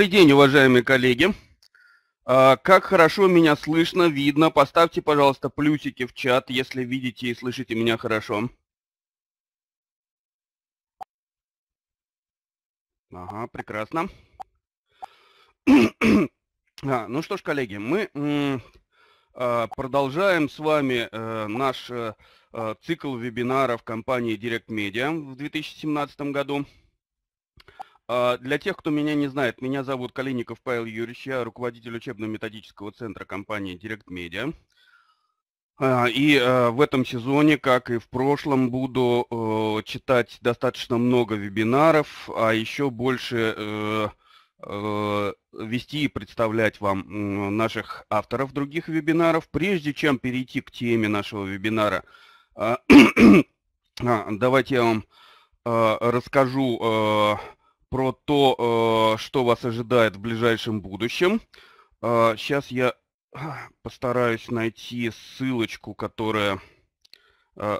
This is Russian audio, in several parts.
Добрый день, уважаемые коллеги. А, как хорошо меня слышно, видно. Поставьте, пожалуйста, плюсики в чат, если видите и слышите меня хорошо. Ага, прекрасно. А, ну что ж, коллеги, мы а, продолжаем с вами э, наш э, э, цикл вебинаров компании Direct Media в 2017 году. А, для тех, кто меня не знает, меня зовут Калиников Павел Юрьевич, я руководитель учебно-методического центра компании Direct Media. А, и а, в этом сезоне, как и в прошлом, буду читать достаточно много вебинаров, а еще больше э, э, вести и представлять вам наших авторов других вебинаров. Прежде чем перейти к теме нашего вебинара, давайте я вам расскажу про то, э, что вас ожидает в ближайшем будущем. Сейчас а, я постараюсь найти ссылочку, которая э,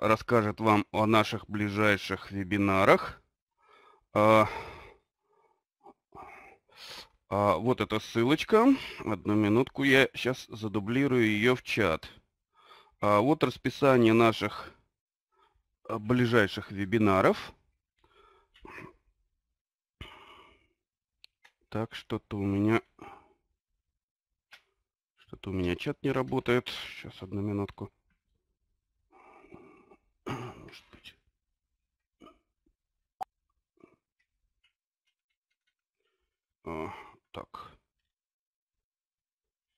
расскажет вам о наших ближайших вебинарах. А, а, вот эта ссылочка. Одну минутку, я сейчас задублирую ее в чат. Вот расписание наших э, ближайших вебинаров. Так, что-то у меня... Что-то у меня чат не работает. Сейчас, одну минутку. Может быть... О, а, так.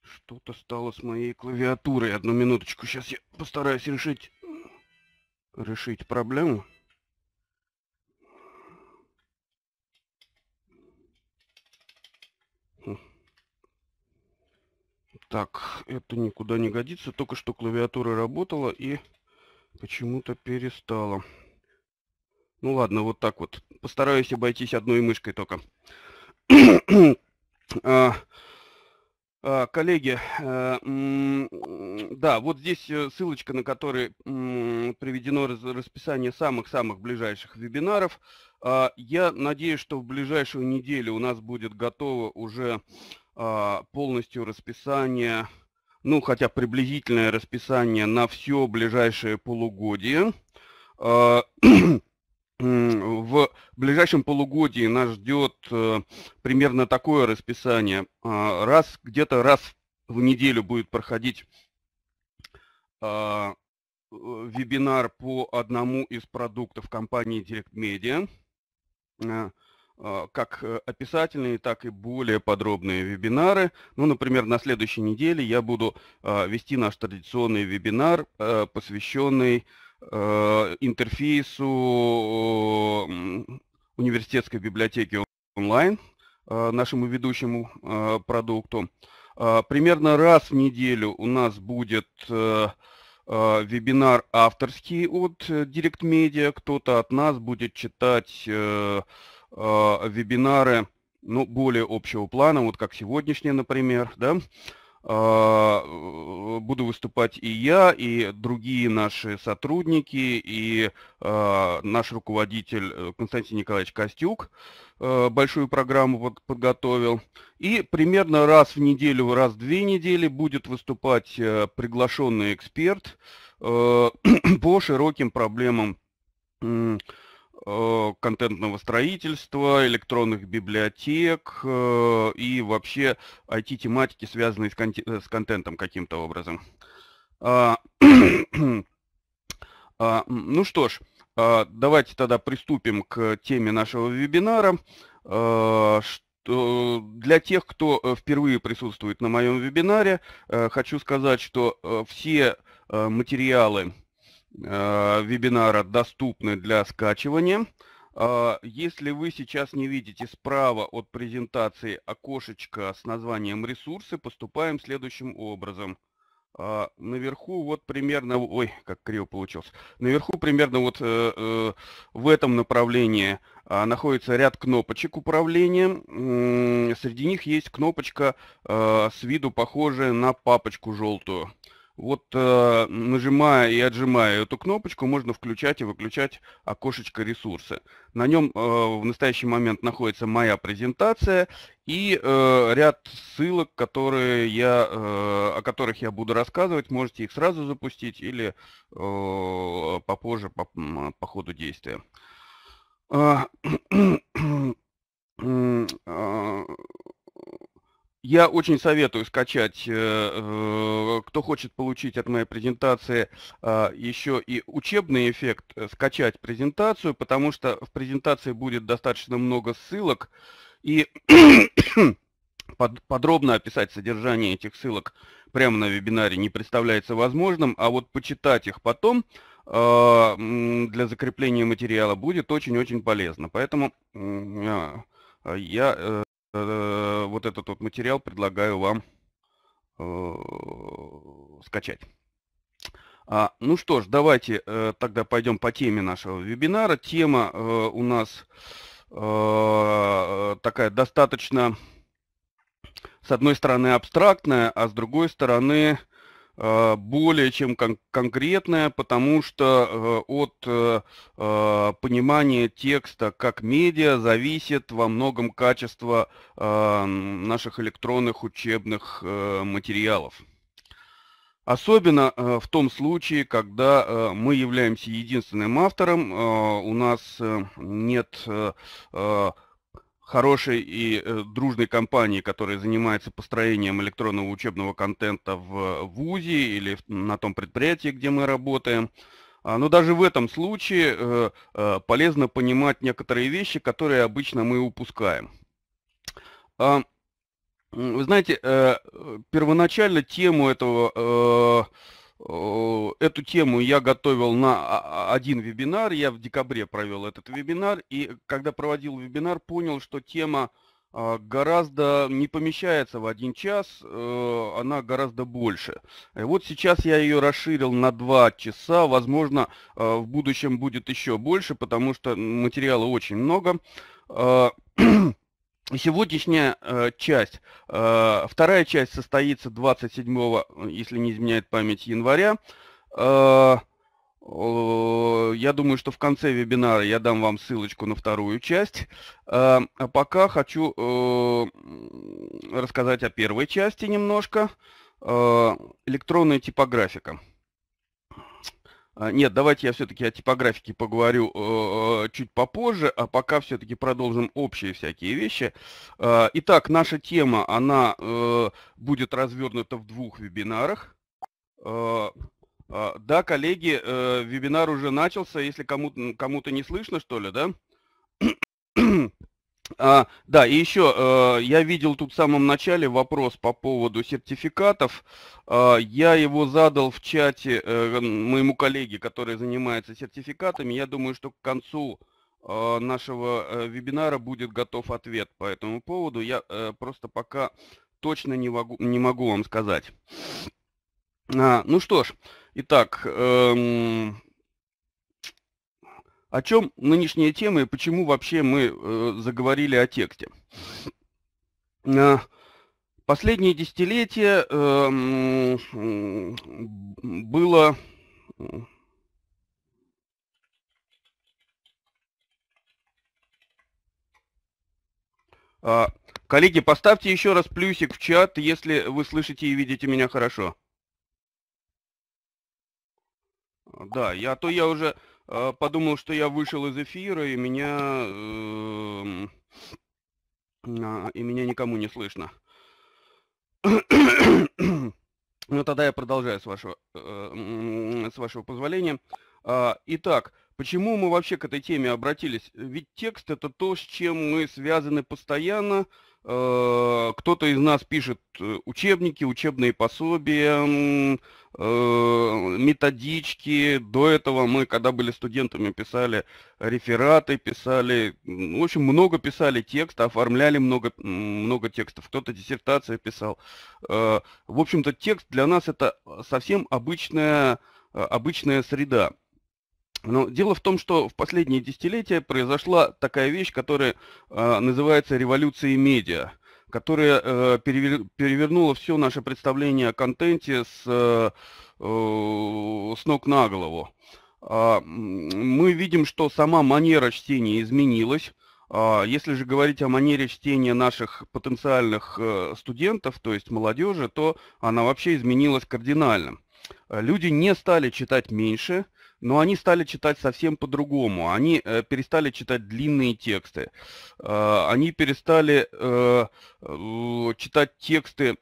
Что-то стало с моей клавиатурой. Одну минуточку. Сейчас я постараюсь решить... Решить проблему. Так, это никуда не годится. Только что клавиатура работала и почему-то перестала. Ну ладно, вот так вот. Постараюсь обойтись одной мышкой только. а, а, коллеги, а, да, вот здесь э, ссылочка, на которой приведено расписание самых-самых ближайших вебинаров. А, я надеюсь, что в ближайшую неделю у нас будет готово уже а, полностью расписание, ну хотя приблизительное расписание на все ближайшее полугодие. А, в ближайшем полугодии нас ждет э, примерно такое расписание. А, раз где-то раз в неделю будет проходить э, вебинар по одному из продуктов компании Direct Media. А, как э, описательные, так и более подробные вебинары. Ну, например, на следующей неделе я буду а, вести наш традиционный вебинар, э, посвященный э, интерфейсу университетской библиотеки онлайн, нашему ведущему продукту. А, примерно раз в неделю у нас будет вебинар авторский от DirectMedia, Кто-то от нас будет читать Э, вебинары ну, более общего плана, вот как сегодняшний, например, да, э, э, буду выступать и я, и другие наши сотрудники, и наш руководитель Константин Николаевич Костюк большую программу подготовил. И примерно раз в неделю, раз в две недели будет выступать приглашенный эксперт по широким проблемам Э, контентного строительства, электронных библиотек э, и вообще IT-тематики, связанные с, кон э, с контентом каким-то образом. А, а, ну что ж, а, давайте тогда приступим к теме нашего вебинара. Для тех, кто впервые присутствует на моем вебинаре, хочу сказать, что все материалы Э, вебинара доступны для скачивания. А, если вы сейчас не видите справа от презентации окошечко с названием «Ресурсы», поступаем следующим образом. А, наверху вот примерно, ой, как криво получилось, наверху примерно вот э, э, в этом направлении а, находится ряд кнопочек управления. Среди них есть кнопочка с виду похожая на папочку желтую вот э, нажимая и отжимая эту кнопочку, можно включать и выключать окошечко ресурсы. На нем э, в настоящий момент находится моя презентация и э, ряд ссылок, которые я, о которых я буду рассказывать. Можете их сразу запустить или попозже по, по ходу действия а, а, я очень советую скачать, э, э, кто хочет получить от моей презентации а, еще и учебный эффект, э, скачать презентацию, потому что в презентации будет достаточно много ссылок, и подробно описать содержание этих ссылок прямо на вебинаре не представляется возможным, а вот почитать их потом а, для закрепления материала будет очень-очень полезно. Поэтому а, я Э, вот этот вот материал предлагаю вам э, скачать. А, ну что ж, давайте э, тогда пойдем по теме нашего вебинара. Тема э, у нас э, такая достаточно, с одной стороны, абстрактная, а с другой стороны, Э, более чем кон конкретное, потому что э, от э, понимания текста как медиа зависит во многом качество наших электронных учебных материалов. Особенно в том случае, когда мы являемся единственным автором, у нас нет хорошей и э, дружной компании, которая занимается построением электронного учебного контента в э, ВУЗе или на том предприятии, где мы работаем. А, но даже в этом случае э, э, полезно понимать некоторые вещи, которые обычно мы упускаем. А, вы знаете, первоначально тему этого Э, эту тему я готовил на один вебинар, я в декабре провел этот вебинар, и когда проводил вебинар, понял, что тема а, гораздо не помещается в один час, э, она гораздо больше. Вот сейчас я ее расширил на два часа, возможно, э, в будущем будет еще больше, потому что материала очень много. сегодняшняя э, часть, э, вторая часть состоится 27, э, если не изменяет память, января. Э, э, я думаю, что в конце вебинара я дам вам ссылочку на вторую часть. Э, а пока хочу э, рассказать о первой части немножко. Э, электронная типографика. А, нет, давайте я все-таки о типографике поговорю э, чуть попозже, а пока все-таки продолжим общие всякие вещи. Э, итак, наша тема, она э, будет развернута в двух вебинарах. Э, э, да, коллеги, э, вебинар уже начался, если кому-то кому, кому -то не слышно, что ли, да? А, да, и еще э, я видел тут в самом начале вопрос по поводу сертификатов. Э, я его задал в чате э, моему коллеге, который занимается сертификатами. Я думаю, что к концу э, нашего э, вебинара будет готов ответ по этому поводу. Я э, просто пока точно не могу, не могу вам сказать. А, ну что ж, итак, эм, о чем нынешняя тема и почему вообще мы э, заговорили о тексте? А, Последние десятилетия эм, было а, Коллеги, поставьте еще раз плюсик в чат, если вы слышите и видите меня хорошо. Да, я, а то я уже а, подумал, что я вышел из эфира, и меня, эм, а, и меня никому не слышно. Ну, тогда я продолжаю, с вашего, эм, с вашего позволения. А, итак, почему мы вообще к этой теме обратились? Ведь текст – это то, с чем мы связаны постоянно. Э, кто-то из нас пишет э, учебники, учебные пособия, Э, методички. До этого мы, когда были студентами, писали рефераты, писали, в общем, много писали текста, оформляли много, много текстов. Кто-то диссертации писал. Э, в общем-то, текст для нас это совсем обычная, э, обычная среда. Но дело в том, что в последние десятилетия произошла такая вещь, которая называется революцией медиа которая э, перевер, перевернула все наше представление о контенте с, э, э, с ног на голову. А, мы видим, что сама манера чтения изменилась. А, если же говорить о манере чтения наших потенциальных студентов, то есть молодежи, то она вообще изменилась кардинально. Люди не стали читать меньше, но они стали читать совсем по-другому. Они э, перестали читать длинные тексты, э, они перестали э, читать тексты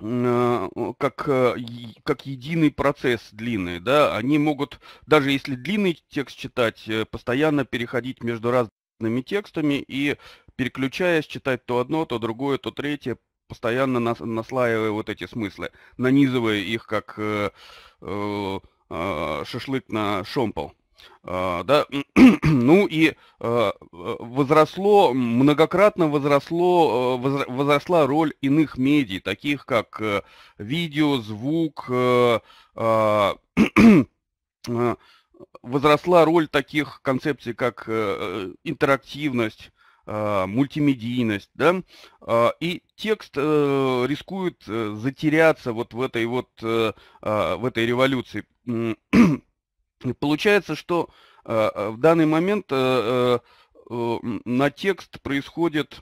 э, как, э, как единый процесс длинный, да, они могут, даже если длинный текст читать, э, постоянно переходить между разными текстами и переключаясь, читать то одно, то другое, то третье, постоянно нас, наслаивая вот эти смыслы, нанизывая их как э, э, Э, шашлык на шомпол. Э, да, ну и э, возросло, многократно возросло, возросла роль иных медий, таких как видео, звук, возросла роль таких концепций, как интерактивность, а, мультимедийность, да, а, и текст э, рискует э, затеряться вот в этой вот, э, а, в этой революции. Получается, что в данный момент на текст происходит,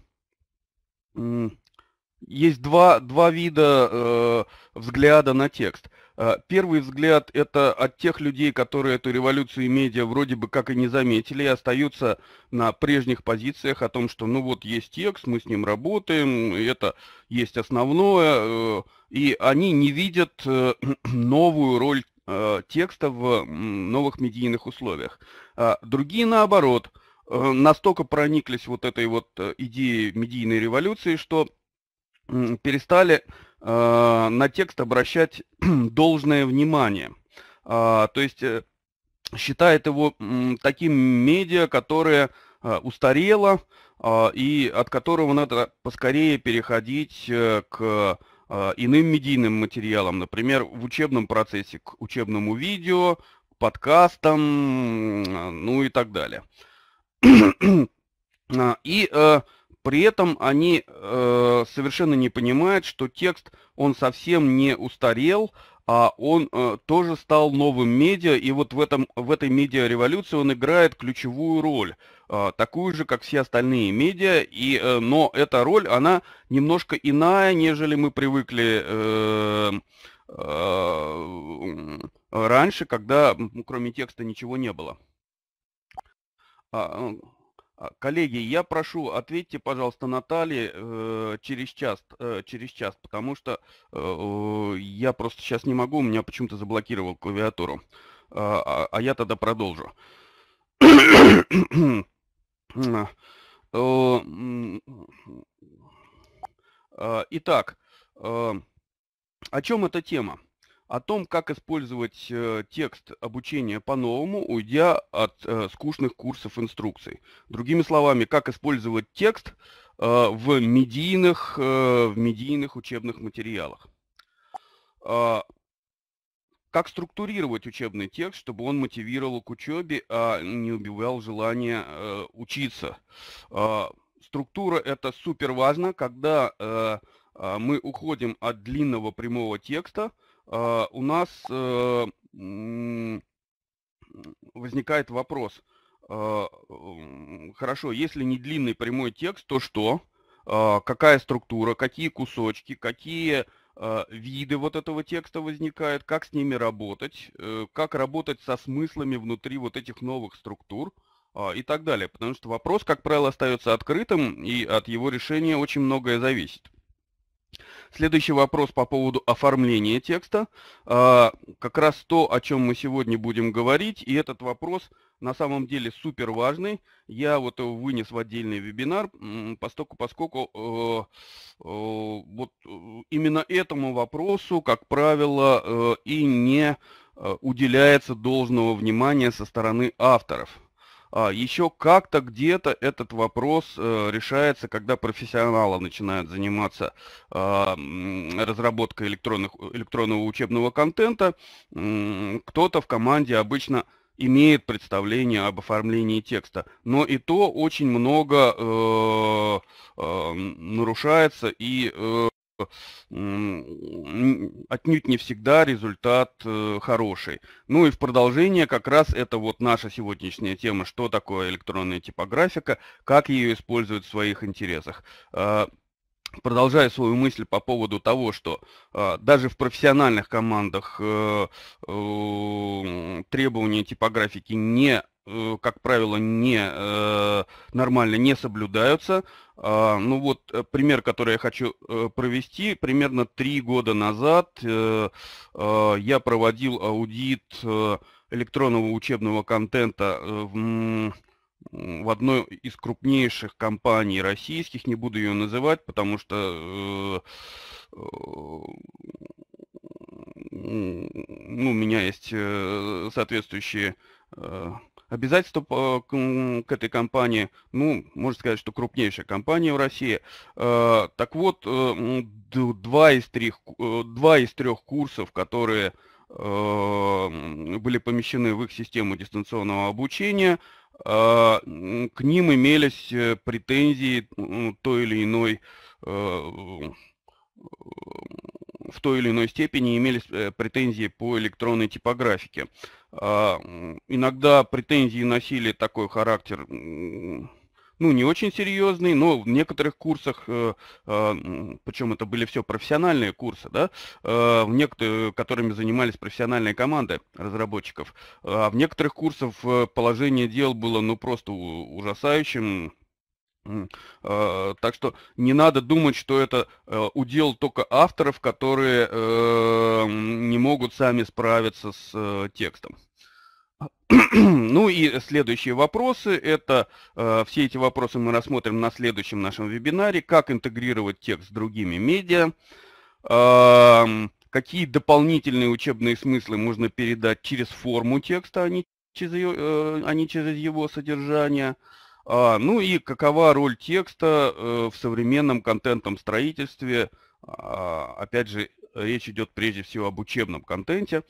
есть два, два вида взгляда на текст – Э, первый взгляд – это от тех людей, которые эту революцию и медиа вроде бы как и не заметили, и остаются на прежних позициях о том, что ну вот есть текст, мы с ним работаем, это есть основное, э, и они не видят э, новую роль текста в новых медийных условиях. А другие, наоборот, настолько прониклись вот этой вот идеей медийной революции, что перестали э, на текст обращать должное внимание. Э, то есть э, считает его э, таким медиа, которое э, устарело э, и от которого надо поскорее переходить э, к э, иным медийным материалам, например, в учебном процессе к учебному видео, подкастам, ну и так далее. А, и э, при этом они э, совершенно не понимают, что текст, он совсем не устарел, а он э, тоже стал новым медиа, и вот в, этом, в этой медиа-революции он играет ключевую роль, э, такую же, как все остальные медиа, и, э, но эта роль, она немножко иная, нежели мы привыкли э, э, раньше, когда кроме текста ничего не было. А, а, коллеги, я прошу, ответьте, пожалуйста, Наталье э, через час, э, через час, потому что э, э я просто сейчас не могу, у меня почему-то заблокировал клавиатуру. А, а, а я тогда продолжу. Э, э, итак, о чем эта тема? о том, как использовать э, текст обучения по-новому, уйдя от э, скучных курсов инструкций. Другими словами, как использовать текст э, в, медийных, э, в медийных учебных материалах. Э, как структурировать учебный текст, чтобы он мотивировал к учебе, а не убивал желание э, учиться. Э, структура это супер важно, когда э, а, мы уходим от длинного прямого текста – а, у нас э, возникает вопрос. А, хорошо, если не длинный прямой текст, то что? А, какая структура, какие кусочки, какие виды вот этого текста возникают, как с ними работать, э, как работать со смыслами внутри вот этих новых структур и так далее. Потому что вопрос, как правило, остается открытым, и от его решения очень многое зависит. Следующий вопрос по поводу оформления текста. А, как раз то, о чем мы сегодня будем говорить, и этот вопрос на самом деле супер важный. Я вот его вынес в отдельный вебинар, поскольку, поскольку э, э, вот э, именно этому вопросу, как правило, и не уделяется должного внимания со стороны авторов. А, Еще как-то где-то этот вопрос э, решается, когда профессионалы начинают заниматься а, разработкой электронных, электронного учебного контента. Кто-то в команде обычно имеет представление об оформлении текста, но и то очень много э, э, нарушается и э, отнюдь не всегда результат э, хороший. Ну и в продолжение как раз это вот наша сегодняшняя тема, что такое электронная типографика, как ее использовать в своих интересах. А, продолжая свою мысль по поводу того, что э, даже в профессиональных командах э, э, требования типографики не Э, как правило, не, э, нормально не соблюдаются. А, ну вот э, пример, который я хочу провести. Примерно три года назад а, я проводил аудит электронного учебного контента в в одной из крупнейших компаний российских, не буду ее называть, потому что ну, у меня есть соответствующие Обязательства э, к этой компании, ну, можно сказать, что крупнейшая компания в России. Э, так вот, э, два из, трех, два из трех курсов, которые были помещены в их систему дистанционного обучения, к ним имелись претензии той или иной в той или иной степени имелись э, претензии по электронной типографике. А, иногда претензии носили такой характер ну, не очень серьезный, но в некоторых курсах, э, а, причем это были все профессиональные курсы, да, э, в которыми занимались профессиональные команды разработчиков, а в некоторых курсах положение дел было, ну, просто ужасающим, а, так что не надо думать, что это э, удел только авторов, которые э, не могут сами справиться с э, текстом. Ну и следующие вопросы, это э, все эти вопросы мы рассмотрим на следующем нашем вебинаре, как интегрировать текст с другими медиа, э, какие дополнительные учебные смыслы можно передать через форму текста, а не через, э, а не через его содержание, э, а, ну и какова роль текста э, в современном контентном строительстве? А, опять же, речь идет прежде всего об учебном контенте.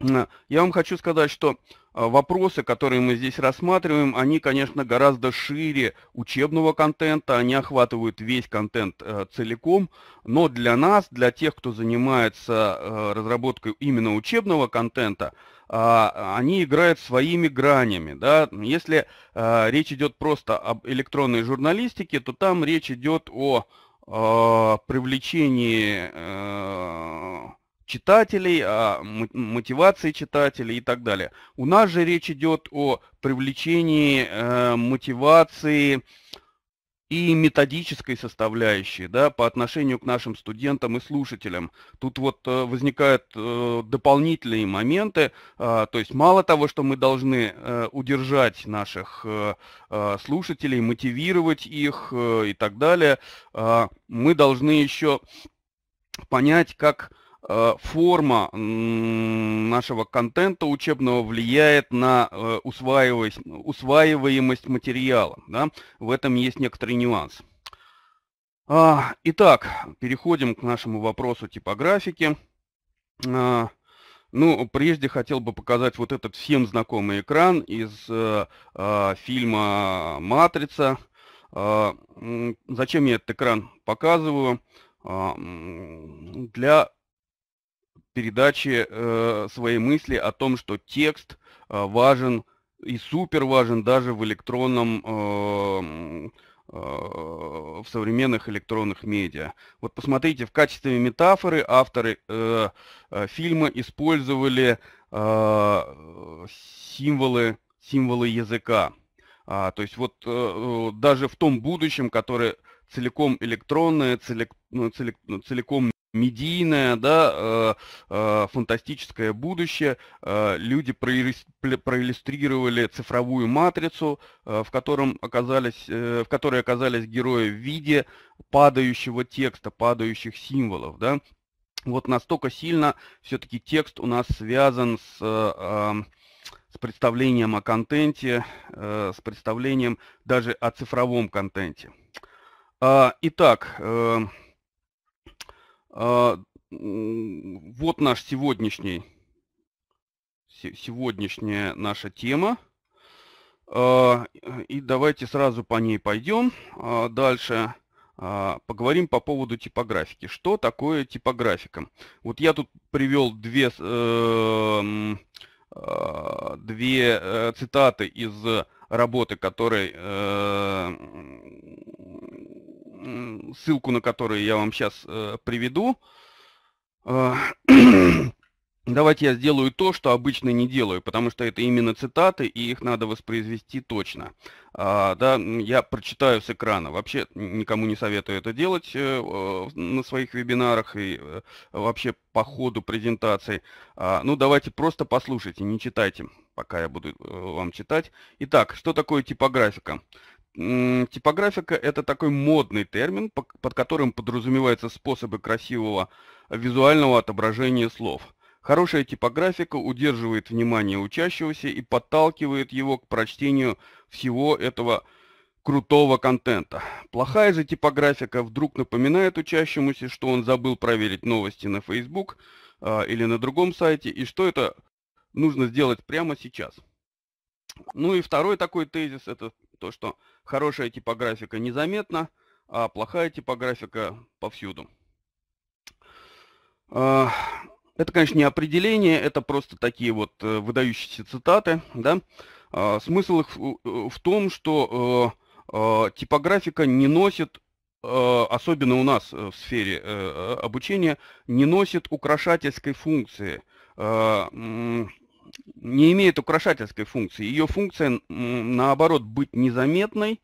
Я вам хочу сказать, что а, вопросы, которые мы здесь рассматриваем, они, конечно, гораздо шире учебного контента, они охватывают весь контент э, целиком, но для нас, для тех, кто занимается э, разработкой именно учебного контента, а, они играют своими гранями. Да? Если а, речь идет просто об электронной журналистике, то там речь идет о а, привлечении э, читателей, о мотивации читателей и так далее. У нас же речь идет о привлечении э, мотивации и методической составляющей да, по отношению к нашим студентам и слушателям. Тут вот э, возникают э, дополнительные моменты, а, то есть мало того, что мы должны э, удержать наших слушателей, мотивировать их и так далее, а, мы должны еще понять, как Э, форма нашего контента учебного влияет на э, усваиваемость материала. Да? В этом есть некоторый нюанс. А, итак, переходим к нашему вопросу типографики. А, ну, прежде хотел бы показать вот этот всем знакомый экран из э, а, фильма «Матрица». зачем я этот экран показываю? для передачи э, своей мысли о том, что текст э, важен и супер важен даже в электронном, э, э, в современных электронных медиа. Вот посмотрите, в качестве метафоры авторы э, э фильма использовали э, символы, символы языка. А, то есть вот э, э даже в том будущем, которое целиком электронное, целик, ну, целик, ну, целиком медийное, да, э, э, фантастическое будущее. Э, люди проиллюстрировали цифровую матрицу, в, котором оказались, в которой оказались герои в виде падающего текста, падающих символов. Да. Вот настолько сильно все-таки текст у нас связан с эм, с представлением о контенте, с представлением даже о цифровом контенте. А, итак, эм, а, вот наш сегодняшний, сегодняшняя наша тема. А, и давайте сразу по ней пойдем. А, дальше поговорим по поводу типографики. Что такое типографика? Вот я тут привел две, э, две э, цитаты из работы, которой э, ссылку на который я вам сейчас э, приведу. А, давайте я сделаю то, что обычно не делаю, потому что это именно цитаты, и их надо воспроизвести точно. А, да, я прочитаю с экрана. Вообще никому не советую это делать э, на своих вебинарах и э, вообще по ходу презентации. А, ну, давайте просто послушайте, не читайте, пока я буду э, вам читать. Итак, что такое типографика? Типографика – это такой модный термин, под которым подразумеваются способы красивого э, визуального отображения слов. Хорошая типографика удерживает внимание учащегося и подталкивает его к прочтению всего этого крутого контента. Плохая же типографика вдруг напоминает учащемуся, что он забыл проверить новости на Facebook э, или на другом сайте, и что это нужно сделать прямо сейчас. Ну и второй такой тезис – это то, что хорошая типографика незаметна, а плохая типографика повсюду. А, это, конечно, не определение, это просто такие вот э, выдающиеся цитаты. Да? А, смысл их в э, том, что э, а, типографика не носит, особенно у нас в сфере обучения, не носит украшательской функции не имеет украшательской функции. Ее функция, наоборот, быть незаметной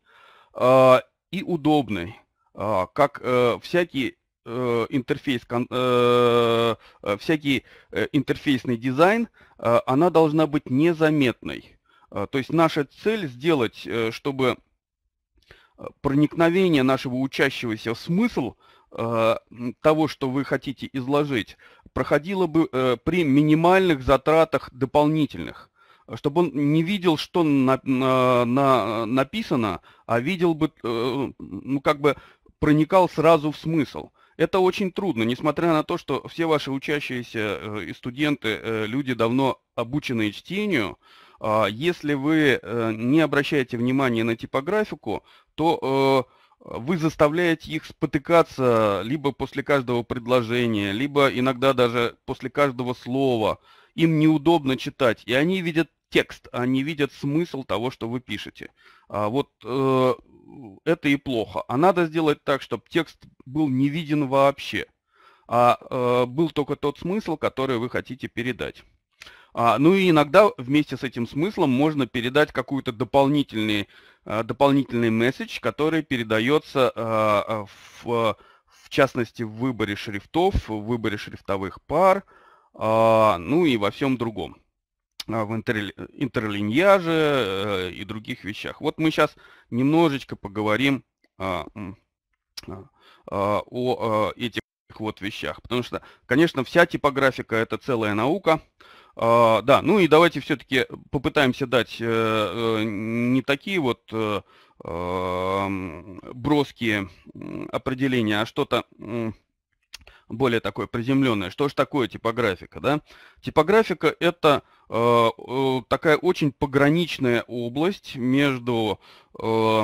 э, и удобной, э, как э, всякий э, интерфейс, э, э, всякий интерфейсный дизайн, она должна быть незаметной. А, то есть наша цель сделать, чтобы проникновение нашего учащегося в смысл – а, того, что вы хотите изложить, проходило бы э, при минимальных затратах дополнительных, чтобы он не видел, что на, на, написано, а видел бы, э, ну как бы проникал сразу в смысл. Это очень трудно, несмотря на то, что все ваши учащиеся э, и студенты, люди давно обученные чтению, а, если вы не обращаете внимания на типографику, то вы заставляете их спотыкаться либо после каждого предложения, либо иногда даже после каждого слова. Им неудобно читать, и они видят текст, они видят смысл того, что вы пишете. А вот э, это и плохо. А надо сделать так, чтобы текст был не виден вообще, а э, был только тот смысл, который вы хотите передать. А, ну и иногда вместе с этим смыслом можно передать какую-то дополнительный, а, дополнительный месседж, который передается а, в, в частности в выборе шрифтов, в выборе шрифтовых пар, ну и во всем другом в интерлиньяже э, и других вещах. Вот мы сейчас немножечко поговорим о этих вот вещах, потому что, конечно, вся типографика – это целая наука, а, да, ну и давайте все-таки попытаемся дать э, э, не такие вот э, броские определения, а что-то более такое приземленное. Что же такое типографика? Да? Типографика – это э, такая очень пограничная область между э,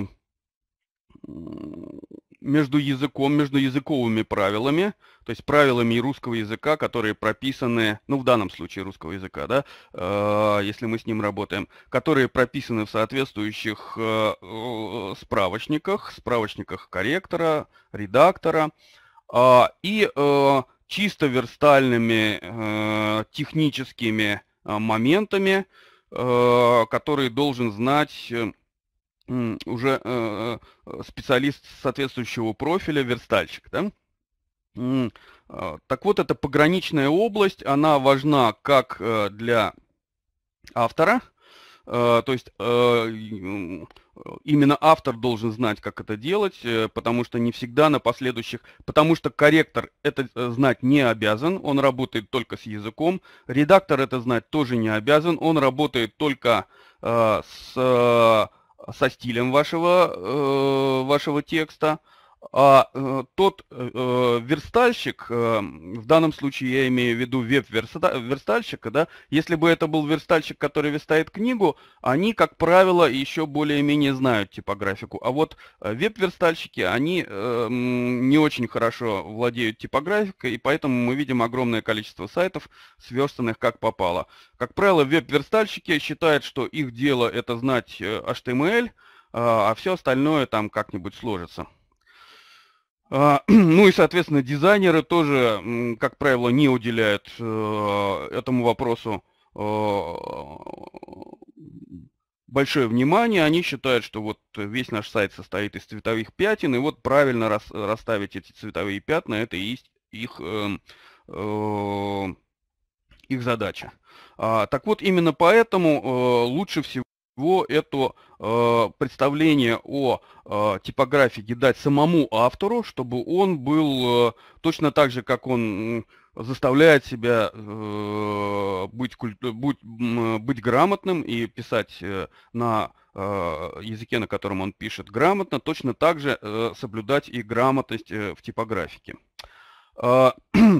между языком, между языковыми правилами, то есть правилами русского языка, которые прописаны, ну в данном случае русского языка, да, э, если мы с ним работаем, которые прописаны в соответствующих э, э справочниках, справочниках корректора, редактора, э, и э, чисто верстальными э, техническими э, моментами, э, которые должен знать э, уже э, э, э, специалист соответствующего профиля, верстальщик. Да? А, так вот, эта пограничная область, она важна как для автора, то есть именно автор должен знать, как это делать, потому что не всегда на последующих, потому что корректор это знать не обязан, он работает только с языком, редактор это знать тоже не обязан, он работает только с со стилем вашего, э, вашего текста, а э, тот э, э, верстальщик, э, в данном случае я имею в виду веб-верстальщика, да, если бы это был верстальщик, который верстает книгу, они, как правило, еще более-менее знают типографику. А вот э, веб-верстальщики, они э, не очень хорошо владеют типографикой, и поэтому мы видим огромное количество сайтов, сверстанных как попало. Как правило, веб-верстальщики считают, что их дело это знать HTML, а, а все остальное там как-нибудь сложится. А, ну и, соответственно, дизайнеры тоже, как правило, не уделяют э, этому вопросу э, большое внимание. Они считают, что вот весь наш сайт состоит из цветовых пятен, и вот правильно расставить эти цветовые пятна, это и их, эм, э, их задача. А, так вот, именно поэтому лучше всего его это э, представление о э, типографии дать самому автору, чтобы он был э, точно так же, как он заставляет себя э, быть, куль... будь, быть грамотным и писать э, на э, языке, на котором он пишет грамотно, точно так же э, соблюдать и грамотность э, в типографике. А,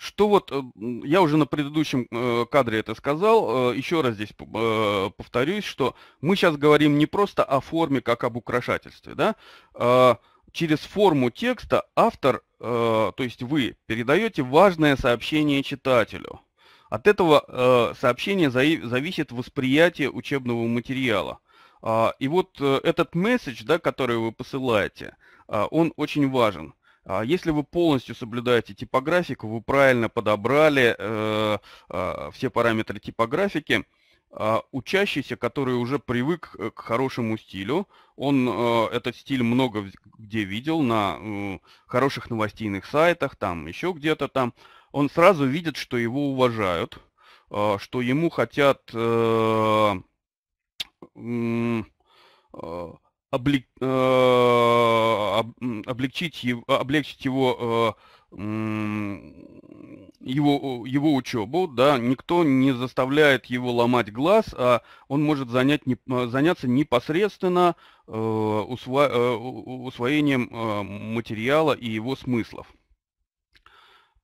Что вот, э, я уже на предыдущем э, кадре это сказал, э, еще раз здесь повторюсь, что мы сейчас говорим не просто о форме как об украшательстве, да, а через форму текста автор, то есть вы, передаете важное сообщение читателю. От этого сообщения зависит восприятие учебного материала. А, и вот этот месседж, да, который вы посылаете, а, он очень важен. А если вы полностью соблюдаете типографику, вы правильно подобрали э, а, все параметры типографики, а учащийся, который уже привык э, к хорошему стилю, он э, этот стиль много где видел, на хороших новостейных сайтах, там еще где-то там, он сразу видит, что его уважают, что ему хотят облег, э, облегчить, его, облегчить его, э, его, его учебу, да, никто не заставляет его ломать глаз, а он может занять, не, заняться непосредственно э, усво, э, усвоением э, материала и его смыслов.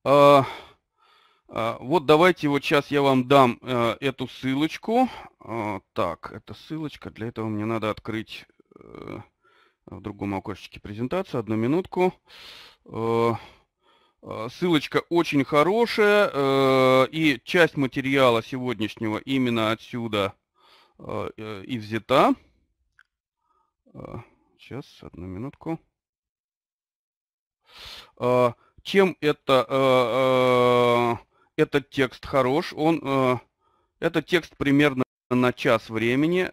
Э, вот давайте вот сейчас я вам дам э, эту ссылочку. Э, так, эта ссылочка. Для этого мне надо открыть Э, в другом окошечке презентации. Одну минутку. Э, э, ссылочка очень хорошая, и часть материала сегодняшнего именно отсюда и взята. Сейчас, одну минутку. Чем это, этот текст хорош? Он, этот текст примерно на час времени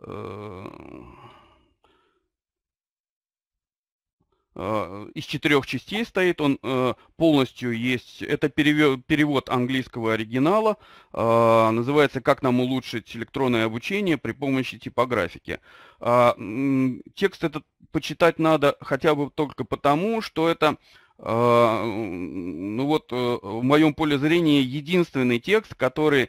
Э, э, из четырех частей стоит, он э, полностью есть, это перевод английского оригинала, называется «Как нам улучшить электронное обучение при помощи типографики». Текст этот почитать надо хотя бы только потому, что это ну вот в моем поле зрения единственный текст, который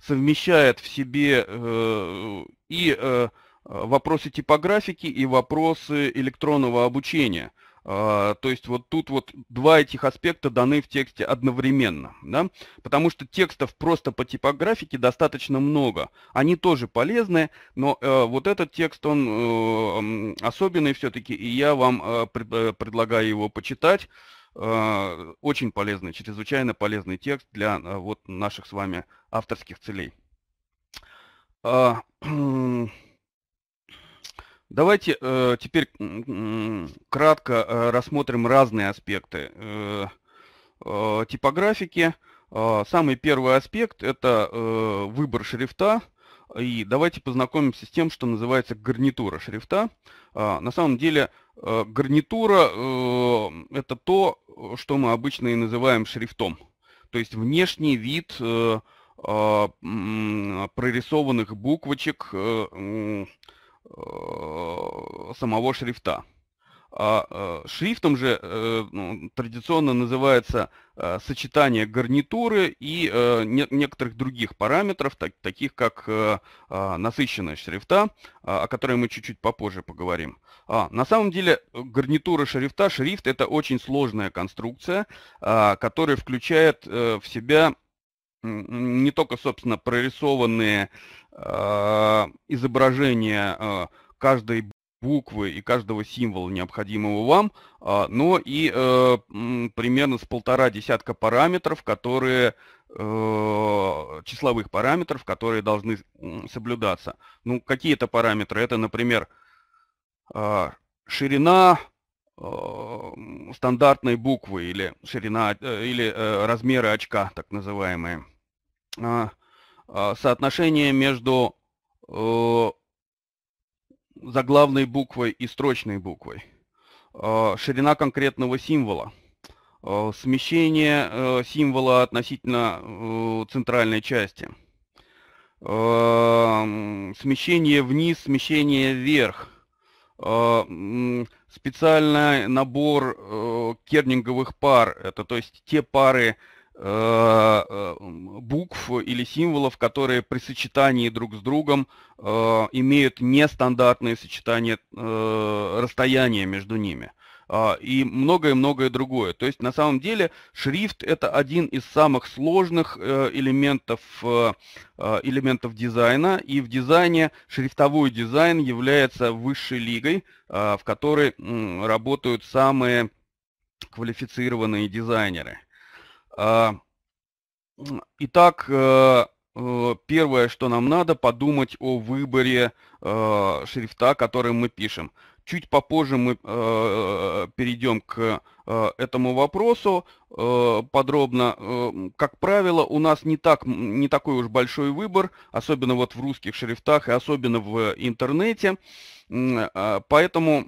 совмещает в себе э, и э, вопросы типографики, и вопросы электронного обучения. А, то есть вот тут вот два этих аспекта даны в тексте одновременно, да? потому что текстов просто по типографике достаточно много. Они тоже полезны, но э, вот этот текст, он особенный все-таки, и я вам предлагаю его почитать. Э, очень полезный, чрезвычайно полезный текст для э, вот наших с вами авторских целей. А, давайте э, теперь кратко рассмотрим разные аспекты типографики. А, самый первый аспект – это выбор шрифта. И давайте познакомимся с тем, что называется гарнитура шрифта. А, на самом деле э, гарнитура э, – это то, что мы обычно и называем шрифтом. То есть внешний вид э, а, прорисованных буквочек самого шрифта. А э, шрифтом же э, ну, традиционно называется э, сочетание гарнитуры и некоторых других параметров, таких как а, насыщенность шрифта, а, о которой мы чуть-чуть попозже поговорим. А, на самом деле гарнитура шрифта, шрифт это очень сложная конструкция, а, которая включает в себя не только, собственно, прорисованные изображения каждой буквы и каждого символа, необходимого вам, а, но и э, примерно с полтора десятка параметров, которые э, числовых параметров, которые должны соблюдаться. Ну, какие это параметры? Это, например, а, ширина э, стандартной буквы или ширина или размеры очка, так называемые. А, соотношение между заглавной буквой и строчной буквой, а, ширина конкретного символа, а, смещение а, символа относительно э, центральной части, смещение вниз, смещение вверх, специальный набор э, кернинговых пар, это то есть те пары, Э, э, букв или символов, которые при сочетании друг с другом э, имеют нестандартные сочетания расстояния между ними а, и многое-многое другое. То есть на самом деле шрифт это один из самых сложных элементов, элементов дизайна, и в дизайне шрифтовой дизайн является высшей лигой, в которой работают самые квалифицированные дизайнеры – а, итак, э, э, первое, что нам надо, подумать о выборе э, шрифта, который мы пишем. Чуть попозже мы перейдем к этому вопросу подробно. как правило, у нас не, так, не такой уж большой выбор, особенно вот в русских шрифтах и особенно в интернете. А, поэтому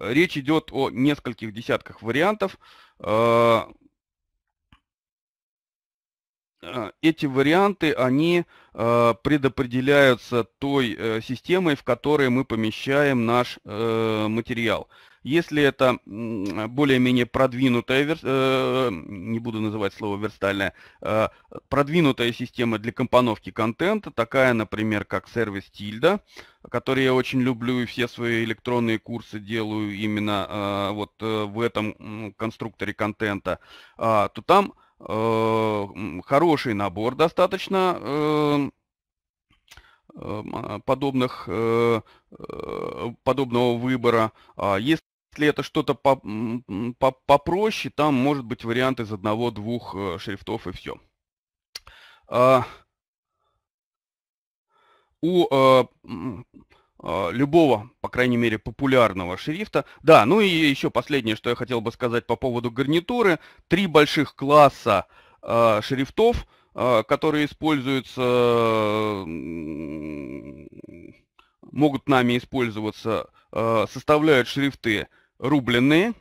речь идет о нескольких десятках вариантов, а, а, эти варианты, они а, предопределяются той э, системой, в которой мы помещаем наш э, материал. Если это более-менее продвинутая, э, не буду называть слово верстальная, э, продвинутая система для компоновки контента, такая, например, как сервис Тильда, который я очень люблю и все свои электронные курсы делаю именно э, вот в этом конструкторе контента, а, то там хороший набор достаточно подобных подобного выбора. А, есть если это что-то по, по, попроще, там может быть вариант из одного-двух э, шрифтов и все. А, у э, а, любого, по крайней мере, популярного шрифта. Да, ну и еще последнее, что я хотел бы сказать по поводу гарнитуры. Три больших класса а, шрифтов, которые используются, могут нами использоваться, составляют шрифты рубленные,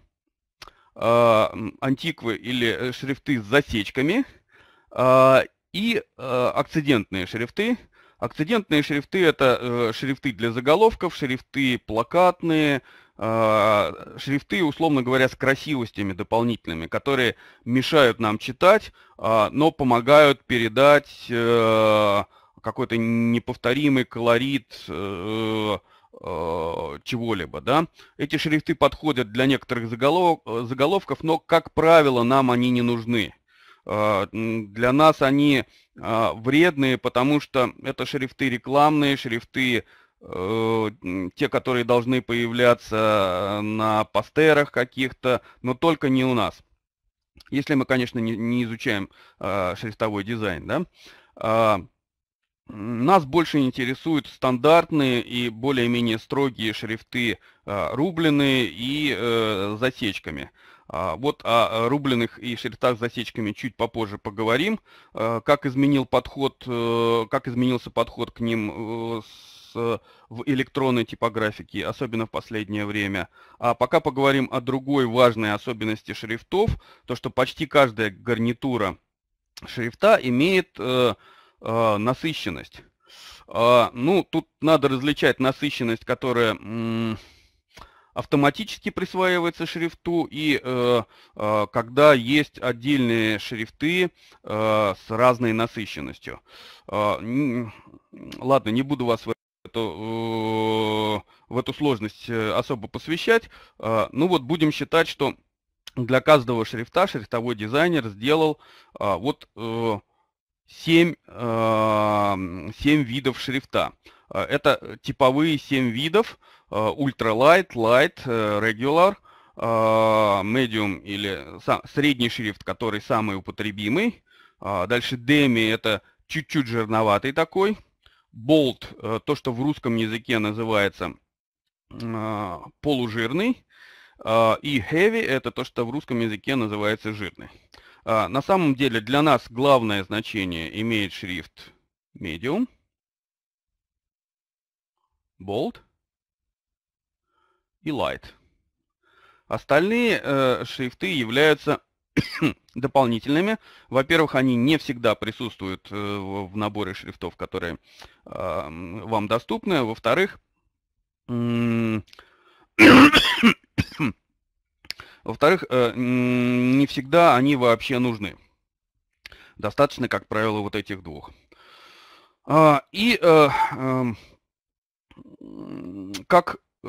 а, антиквы или э, шрифты с засечками а, и э, акцидентные шрифты. Акцидентные шрифты – это э, шрифты для заголовков, шрифты плакатные, а, шрифты, условно говоря, с красивостями дополнительными, которые мешают нам читать, но помогают передать какой-то неповторимый колорит Э, чего-либо, да. Эти шрифты подходят для некоторых заголов, э, заголовков, но, как правило, нам они не нужны. Э, для нас они вредные, потому что это шрифты рекламные, шрифты те, которые должны появляться на постерах каких-то, но только не у нас. Если мы, конечно, не, изучаем шрифтовой дизайн, да. Нас больше интересуют стандартные и более-менее строгие шрифты а, рубленые и э, засечками. А, вот о рубленых и шрифтах с засечками чуть попозже поговорим. А, как, изменил подход, э, как изменился подход к ним э, с, в электронной типографике, особенно в последнее время. А пока поговорим о другой важной особенности шрифтов, то что почти каждая гарнитура шрифта имеет а, насыщенность. Э, ну, тут надо различать насыщенность, которая автоматически присваивается шрифту и э, э, когда есть отдельные шрифты э, с разной насыщенностью. Э, ладно, не буду вас в эту, э, в эту сложность э, особо посвящать. Э, ну вот будем считать, что для каждого шрифта шрифтовой дизайнер сделал э, вот э, 7, 7 эм, видов шрифта. Э, это типовые 7 видов, э, ультралайт, лайт, regular, э, medium или средний шрифт, который самый употребимый. Дальше demi – это чуть-чуть жирноватый такой. Bold – то, что в русском языке называется полужирный. И heavy – это то, что в русском языке называется жирный. А, на самом деле для нас главное значение имеет шрифт medium, bold и light. Остальные э, шрифты являются дополнительными. Во-первых, они не всегда присутствуют э, в наборе шрифтов, которые а, вам доступны. Во-вторых, Во-вторых, э, не всегда они вообще нужны. Достаточно, как правило, вот этих двух. А, и э, эм, как, э,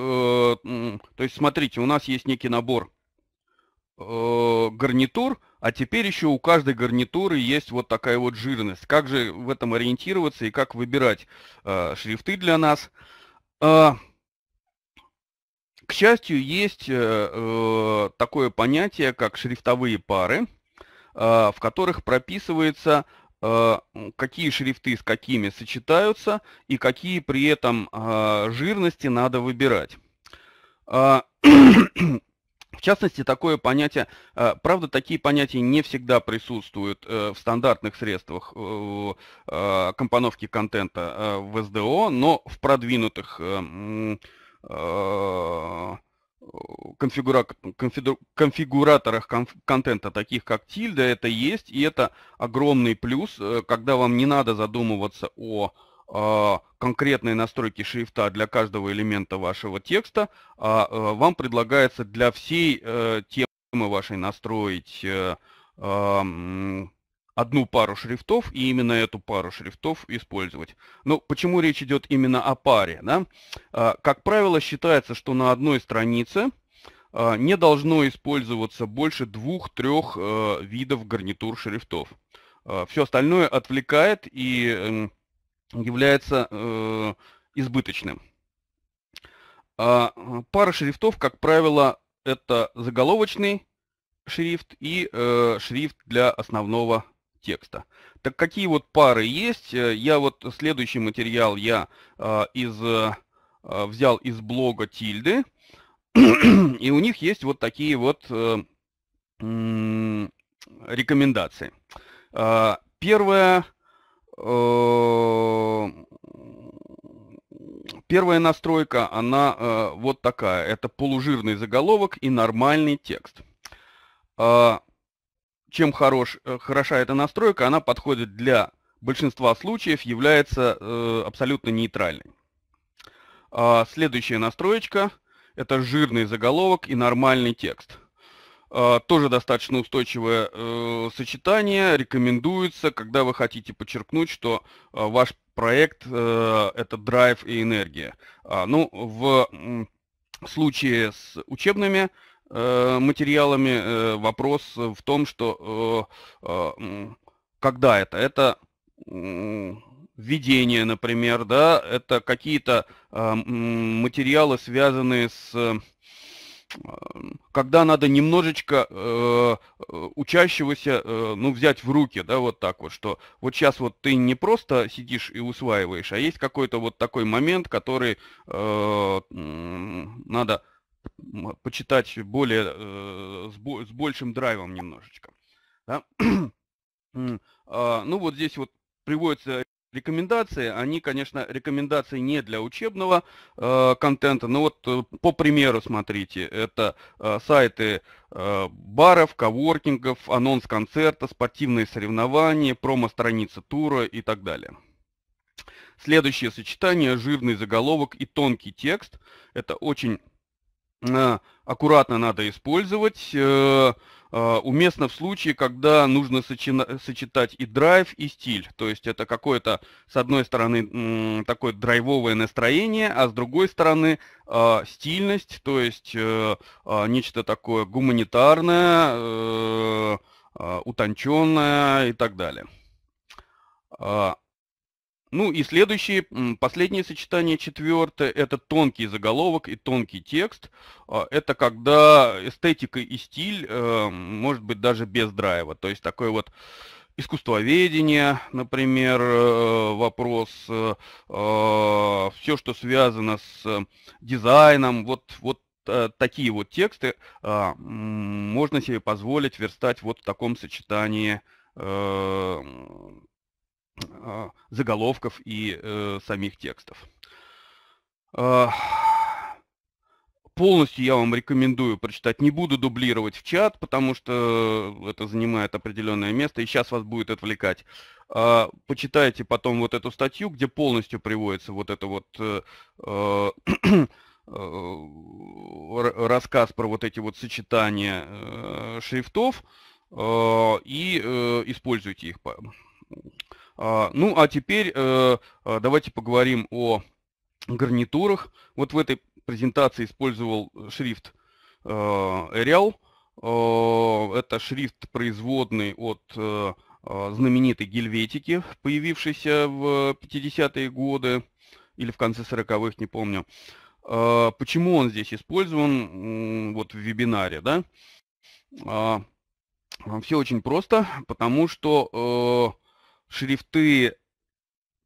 то есть смотрите, у нас есть некий набор гарнитур, а теперь еще у каждой гарнитуры есть вот такая вот жирность. Как же в этом ориентироваться и как выбирать шрифты для нас? А, к счастью, есть э, э, такое понятие, как шрифтовые пары, э, в которых прописывается, э, какие шрифты с какими сочетаются и какие при этом э, жирности надо выбирать. А, в частности, такое понятие, э, правда, такие понятия не всегда присутствуют э, в стандартных средствах компоновки контента в СДО, но в продвинутых Э, конфигура... конфиду... конфигураторах конф... контента, таких как тильда, это есть, и это огромный плюс, э, когда вам не надо задумываться о э, конкретные настройки шрифта для каждого элемента вашего текста, а вам предлагается для всей темы вашей настроить одну пару шрифтов и именно эту пару шрифтов использовать. Но ну, почему речь идет именно о паре? Да? А, как правило, считается, что на одной странице а, не должно использоваться больше двух-трех э, видов гарнитур шрифтов. А, Все остальное отвлекает и эм, является э, избыточным. Пара шрифтов, как правило, это заголовочный шрифт и э, шрифт для основного текста. Так какие вот пары есть? Э, я вот следующий материал я а, из, а, а, взял из блога Тильды. И у них есть вот такие вот э, рекомендации. Первое, э, первая настройка, она вот такая. Это полужирный заголовок и нормальный текст чем хорош, э, хороша эта настройка, она подходит для большинства случаев, является э, абсолютно нейтральной. А, следующая настроечка – это жирный заголовок и нормальный текст. А, тоже достаточно устойчивое э, сочетание. Рекомендуется, когда вы хотите подчеркнуть, что э, ваш проект э, – это драйв и энергия. А, ну, в, в случае с учебными – Э, материалами. Э, вопрос в том, что э, когда это? Это введение, например, да, это какие-то материалы, связанные с когда надо немножечко э, учащегося, э, ну, взять в руки, да, вот так вот, что вот сейчас вот ты не просто сидишь и усваиваешь, а есть какой-то вот такой момент, который э, надо а, почитать более, э, с большим драйвом немножечко. Да? А, ну вот здесь вот приводятся рекомендации. Они, конечно, рекомендации не для учебного э, контента, но вот э, по примеру смотрите. Это э, сайты э, баров, коворкингов, анонс концерта, спортивные соревнования, промо-страница тура и так далее. Следующее сочетание – жирный заголовок и тонкий текст. Это очень Э, аккуратно надо использовать. Э, э, уместно в случае, когда нужно сочетать и драйв, и стиль. То есть это какое-то, с одной стороны, такое драйвовое настроение, а с другой стороны, стильность, то есть нечто такое гуманитарное, утонченное и так далее. Ну и следующее, последнее сочетание, четвертое, это тонкий заголовок и тонкий текст. А, это когда эстетика и стиль, э, может быть, даже без драйва. То есть такое вот искусствоведение, например, э, вопрос, э, а, все, что связано с дизайном, вот, вот такие вот тексты а, можно себе позволить верстать вот в таком сочетании а, заголовков и э, самих текстов. А, полностью я вам рекомендую прочитать. Не буду дублировать в чат, потому что это занимает определенное место, и сейчас вас будет отвлекать. А, почитайте потом вот эту статью, где полностью приводится вот это вот э, э, рассказ про вот эти вот сочетания шрифтов и используйте их. А, ну а теперь э, а, давайте поговорим о гарнитурах. Вот в этой презентации использовал шрифт э, Arial. Э, это шрифт производный от а, знаменитой гельветики, появившейся в 50-е годы или в конце 40-х, не помню. Почему он здесь использован вот в вебинаре? Да? Все очень просто, потому что шрифты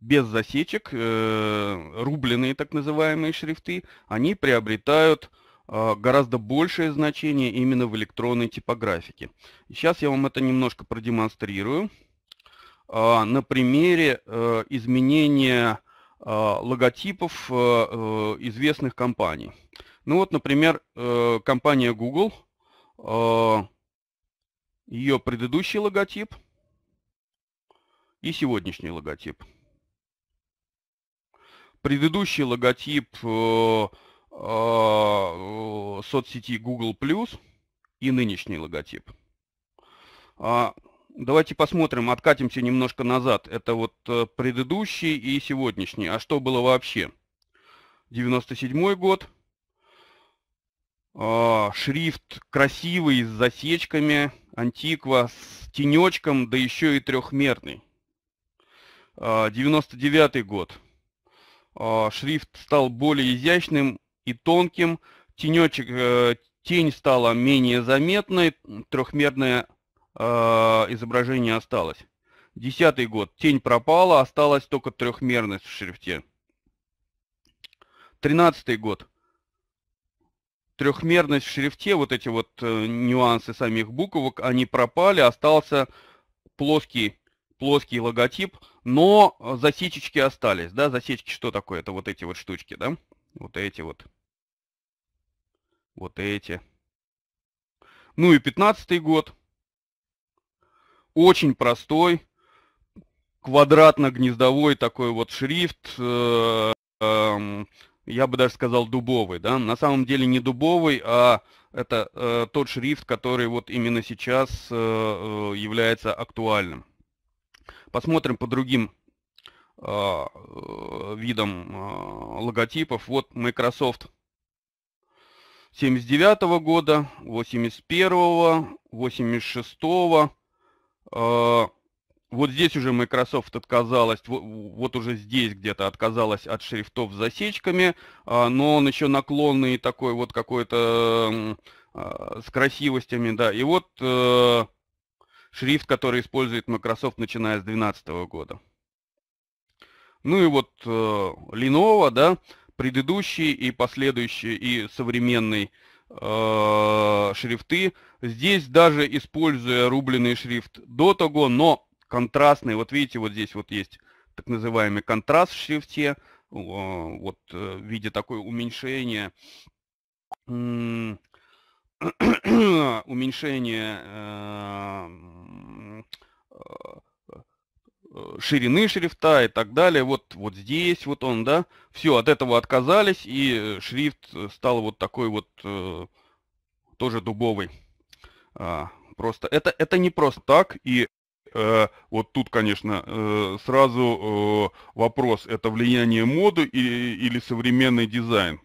без засечек, э, рубленые так называемые шрифты, они приобретают а, гораздо большее значение именно в электронной типографике. Сейчас я вам это немножко продемонстрирую. А, на примере э, изменения а, логотипов э, известных компаний. Ну вот, например, компания Google, ее предыдущий логотип – и сегодняшний логотип. Предыдущий логотип э, э, соцсети Google+, Plus и нынешний логотип. А, давайте посмотрим, откатимся немножко назад. Это вот э, предыдущий и сегодняшний. А что было вообще? 97 год. А, шрифт красивый, с засечками, антиква, с тенечком, да еще и трехмерный. 99 а, год. А, шрифт стал более изящным и тонким. Тенечек, э, тень стала менее заметной, трехмерное а, изображение осталось. Десятый год. Тень пропала, осталась только трехмерность в шрифте. Тринадцатый год. Трехмерность в шрифте, вот эти вот э, нюансы самих буквок, они пропали, остался плоский, плоский логотип – но засечечки остались, да, засечки что такое? Это вот эти вот штучки, да, вот эти вот, вот эти. Ну и 15 год, очень простой, квадратно-гнездовой такой вот шрифт, э, эм, я бы даже сказал дубовый, да, на самом деле не дубовый, а это э, тот шрифт, который вот именно сейчас э, э является актуальным. Посмотрим по другим а, э, видам а, логотипов. Вот Microsoft 79 -го года, 81 -го, 86 -го. Вот здесь уже Microsoft отказалась, вот уже здесь где-то отказалась от шрифтов с засечками, а, но он еще наклонный такой вот какой-то с красивостями, да. И вот э, шрифт, который использует Microsoft начиная с 2012 года. Ну и вот э, Lenovo, да, предыдущие и последующие и современные э, шрифты. Здесь даже используя рубленый шрифт до того, но контрастный, вот видите, вот здесь вот есть так называемый контраст в шрифте, вот э, в виде такое уменьшение уменьшение э, Э, ширины шрифта и так далее. Вот, вот здесь вот он, да. Все, от этого отказались, и э, шрифт э, стал вот такой вот э, тоже дубовый. А, просто это, это не просто так, и э, вот тут, конечно, э, сразу э, вопрос, это влияние моды или, или современный дизайн.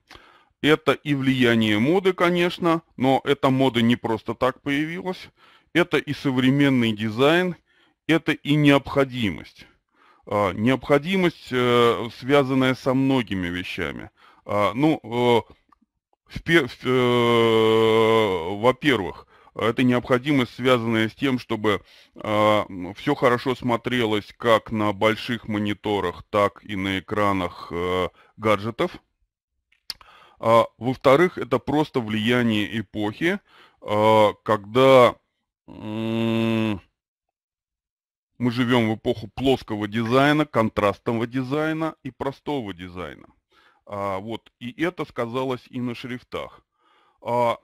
Это и влияние моды, конечно, но эта мода не просто так появилась. Это и современный дизайн – это и необходимость. А, необходимость, э, связанная со многими вещами. А, ну, э, э, во-первых, это необходимость, связанная с тем, чтобы а, все хорошо смотрелось как на больших мониторах, так и на экранах гаджетов. Во-вторых, это просто влияние эпохи, когда... Мы живем в эпоху плоского дизайна, контрастного дизайна и простого дизайна. А, вот, и это сказалось и на шрифтах. А,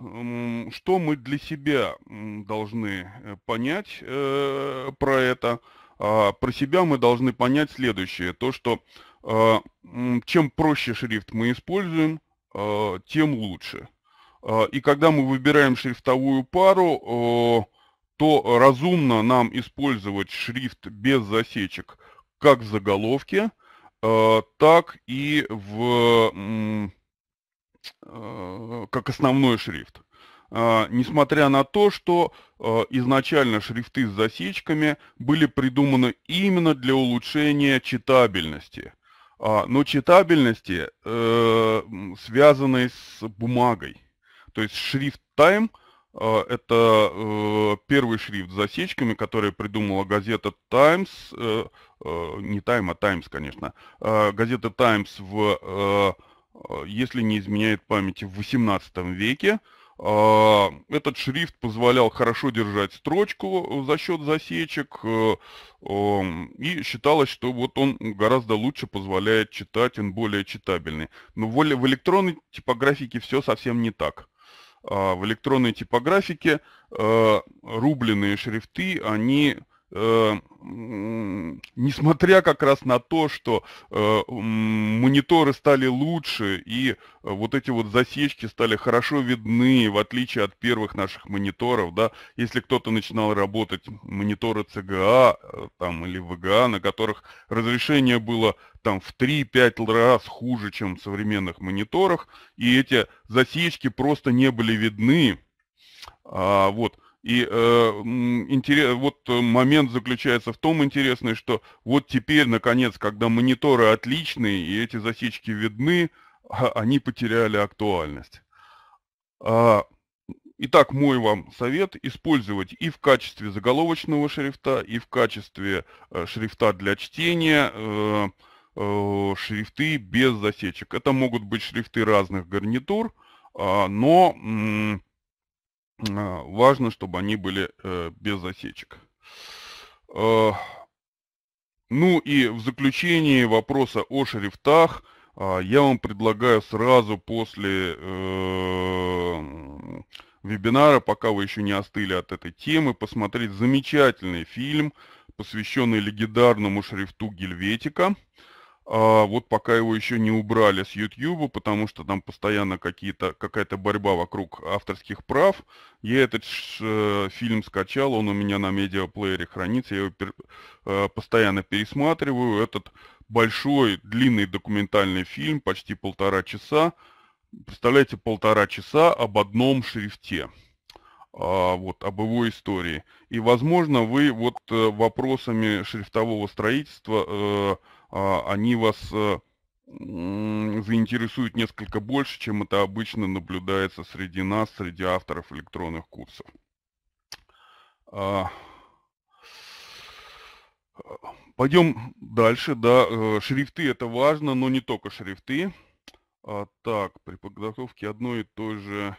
что мы для себя должны э, понять э, про это? А, про себя мы должны понять следующее, то что э, чем проще шрифт мы используем, э, тем лучше. А, и когда мы выбираем шрифтовую пару, то разумно нам использовать шрифт без засечек как в заголовке, э, так и в, э, как основной шрифт. Э, несмотря на то, что изначально шрифты с засечками были придуманы именно для улучшения читабельности, а, но читабельности, связанной с бумагой. То есть шрифт time – а, это э, первый шрифт с засечками, который придумала газета Times, э, э, не Time, а Times, конечно, а, газета Times, в, если не изменяет память, в 18 веке. А, этот шрифт позволял хорошо держать строчку за счет засечек и считалось, что вот он гораздо лучше позволяет читать, он более читабельный. Но в электронной типографике все совсем не так. А, в электронной типографике а, рубленые шрифты, они Э, несмотря как раз на то, что э, мониторы стали лучше и э, вот эти вот засечки стали хорошо видны, в отличие от первых наших мониторов, да, если кто-то начинал работать, мониторы ЦГА э, там или ВГА, на которых разрешение было там в 3-5 раз хуже, чем в современных мониторах, и эти засечки просто не были видны, а, вот, и э, интерес, вот момент заключается в том интересный, что вот теперь, наконец, когда мониторы отличные и эти засечки видны, а, они потеряли актуальность. А, итак, мой вам совет – использовать и в качестве заголовочного шрифта, и в качестве э, шрифта для чтения э, э, шрифты без засечек. Это могут быть шрифты разных гарнитур, э, но а, важно, чтобы они были э, без осечек. А, ну и в заключении вопроса о шрифтах а, я вам предлагаю сразу после эм, вебинара, пока вы еще не остыли от этой темы, посмотреть замечательный фильм, посвященный легендарному шрифту Гельветика – а вот пока его еще не убрали с YouTube, потому что там постоянно какие-то, какая-то борьба вокруг авторских прав. Я этот э, фильм скачал, он у меня на медиаплеере хранится, я его пер, э, постоянно пересматриваю. Этот большой, длинный документальный фильм, почти полтора часа. Представляете, полтора часа об одном шрифте а, вот, об его истории. И, возможно, вы вот э, вопросами шрифтового строительства э, а, они вас э, заинтересуют несколько больше, чем это обычно наблюдается среди нас, среди авторов электронных курсов. А, пойдем дальше, да, э, шрифты это важно, но не только шрифты. А, так, при подготовке одной и той же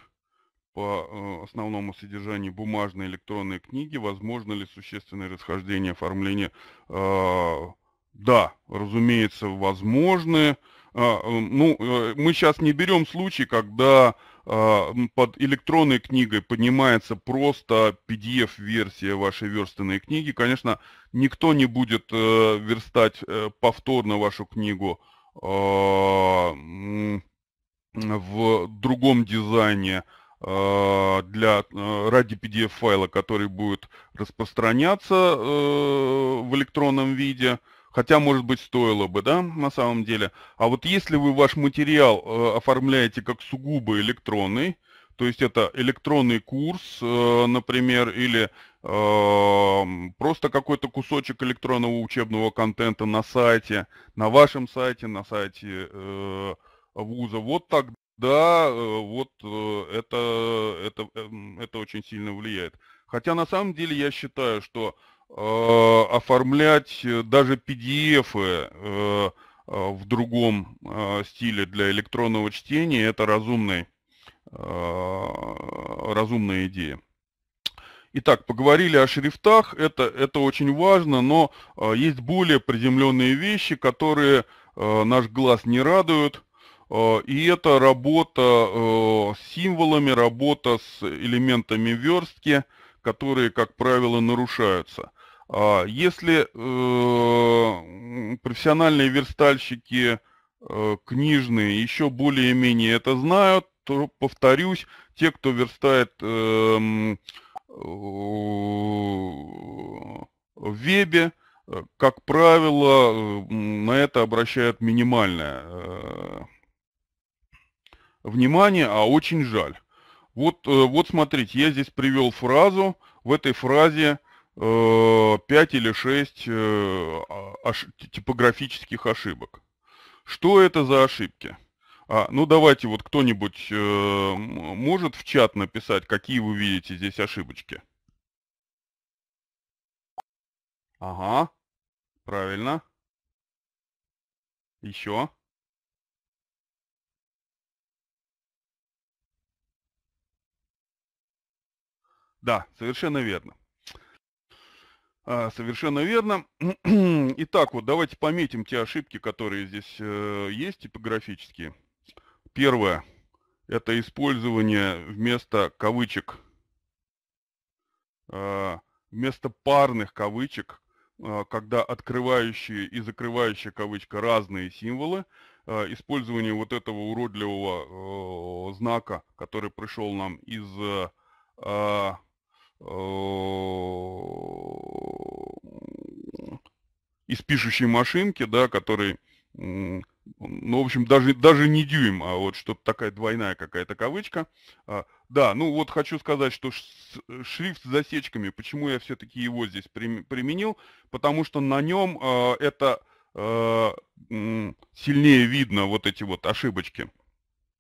по э, основному содержанию бумажной электронной книги возможно ли существенное расхождение оформления да, разумеется, возможны. А, эм, ну, э, мы сейчас не берем случай, когда а, под электронной книгой поднимается просто PDF-версия вашей верстанной книги. Конечно, никто не будет э, верстать э, повторно вашу книгу а, в другом дизайне для, ради PDF-файла, который будет распространяться в электронном виде – Хотя, может быть, стоило бы, да, на самом деле. А вот если вы ваш материал э, оформляете как сугубо электронный, то есть это электронный курс, э, например, или э, просто какой-то кусочек электронного учебного контента на сайте, на вашем сайте, на сайте э, вуза, вот тогда да, э, вот э, это, это, эм, это очень сильно влияет. Хотя на самом деле я считаю, что Э, оформлять э, даже PDF э, в другом стиле для электронного чтения, это разумный, разумная идея. Итак, поговорили о шрифтах, это, это очень важно, но есть более приземленные вещи, которые наш глаз не радуют, и это работа с символами, работа с элементами верстки, которые, как правило, нарушаются. А, если э, профессиональные верстальщики э, книжные еще более-менее это знают, то, повторюсь, те, кто верстает э, в вебе, как правило, на это обращают минимальное внимание, а очень жаль. Вот, вот смотрите, я здесь привел фразу, в этой фразе 5 э, или 6 э, а, типографических ошибок. Что это за ошибки? А, ну давайте вот кто-нибудь э, может в чат написать, какие вы видите здесь ошибочки? Ага, правильно. Еще. Да, совершенно верно. А, совершенно верно. Итак, вот давайте пометим те ошибки, которые здесь э, есть типографические. Первое – это использование вместо кавычек, э, вместо парных кавычек, э, когда открывающие и закрывающие кавычка разные символы, э, использование вот этого уродливого э, знака, который пришел нам из э, Э, из пишущей машинки, да, который, ну, в общем, даже, даже не дюйм, а вот что-то такая двойная какая-то кавычка. А, да, ну вот хочу сказать, что шрифт с засечками, почему я все-таки его здесь применил, потому что на нем э, это э, сильнее видно вот эти вот ошибочки.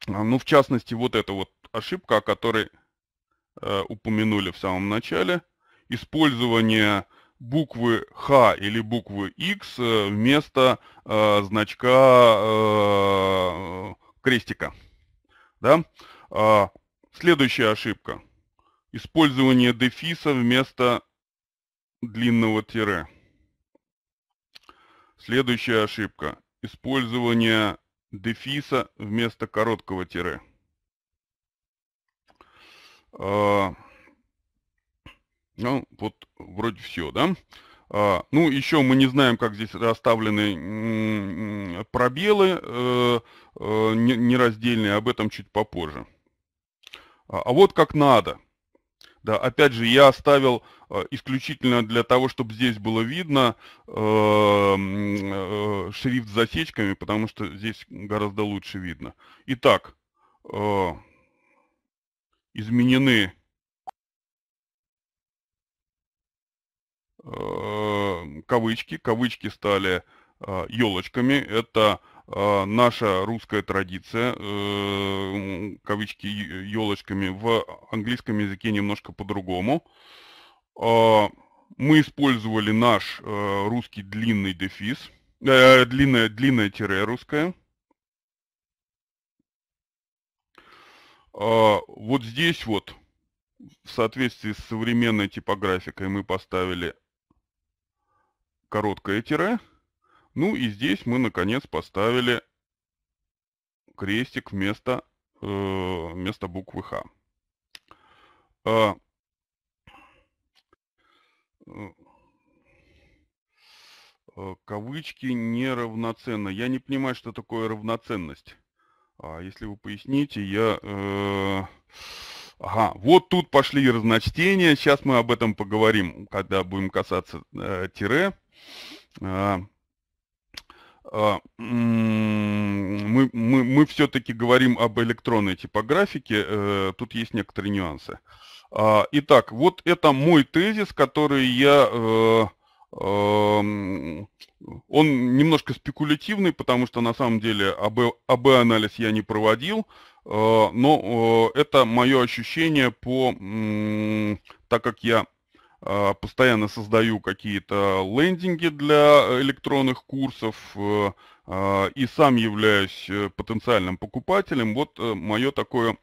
А, ну, в частности, вот эта вот ошибка, о которой Э, упомянули в самом начале, использование буквы Х или буквы X э, вместо э, значка э, крестика. Да? А, следующая ошибка. Использование дефиса вместо длинного тире. Следующая ошибка. Использование дефиса вместо короткого тире. А, ну, вот вроде все, да? А, ну, еще мы не знаем, как здесь расставлены пробелы э, э, нераздельные, об этом чуть попозже. А, а вот как надо. Да, опять же, я оставил а, исключительно для того, чтобы здесь было видно а, э, шрифт с засечками, потому что здесь гораздо лучше видно. Итак, а, изменены э, кавычки. Кавычки стали э, елочками. Это э, наша русская традиция, кавычки елочками, в английском языке немножко по-другому. Мы использовали наш русский длинный дефис, длинное, длинное тире русское. А, вот здесь вот, в соответствии с современной типографикой, мы поставили короткое тире. Ну и здесь мы, наконец, поставили крестик вместо, э, вместо буквы «Х». А, э, э, кавычки неравноценно. Я не понимаю, что такое равноценность. А, если вы поясните, я... Э, ага, вот тут пошли разночтения. Сейчас мы об этом поговорим, когда будем касаться э, тире. Э, мы, мы, мы все-таки говорим об электронной типографике, э, тут есть некоторые нюансы. А, итак, вот это мой тезис, который я э, он немножко спекулятивный, потому что на самом деле АБ-анализ я не проводил, а, но а, это мое ощущение по, так как я а, постоянно создаю какие-то лендинги для электронных курсов и сам являюсь э, потенциальным покупателем, вот э, мое такое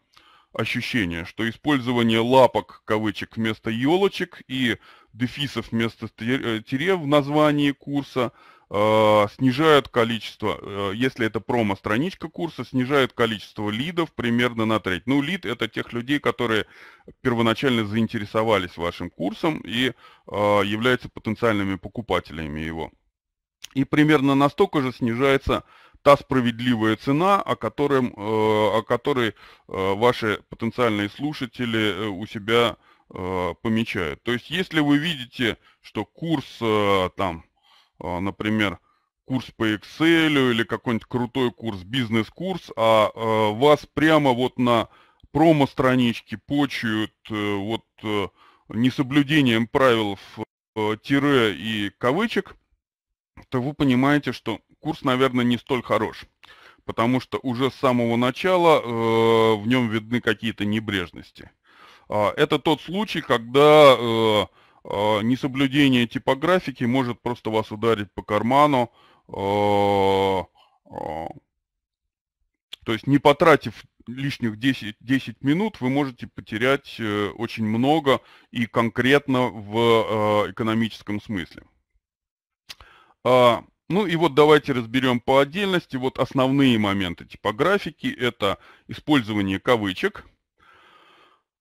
ощущение, что использование лапок, кавычек, вместо елочек и дефисов вместо э, тире в названии курса, а, снижают количество, э, если это промо-страничка курса, снижают количество лидов примерно на треть. Ну, лид – это тех людей, которые первоначально заинтересовались вашим курсом и а, являются потенциальными покупателями его. И примерно настолько же снижается та справедливая цена, о, котором, э, о которой ваши потенциальные слушатели у себя э, помечают. То есть, если вы видите, что курс э, там, э, например, курс по Excel или какой-нибудь крутой курс, бизнес-курс, а э, вас прямо вот на промо-страничке почуют вот несоблюдением правил э, тире и кавычек, то вы понимаете, что курс, наверное, не столь хорош. Потому что уже с самого начала э, в нем видны какие-то небрежности. А, это тот случай, когда э, а, несоблюдение типографики может просто вас ударить по карману, а, то есть не потратив лишних 10, 10 минут, вы можете потерять э, очень много и конкретно в э, экономическом смысле. Ну и вот давайте разберем по отдельности. Вот основные моменты типографики – это использование кавычек –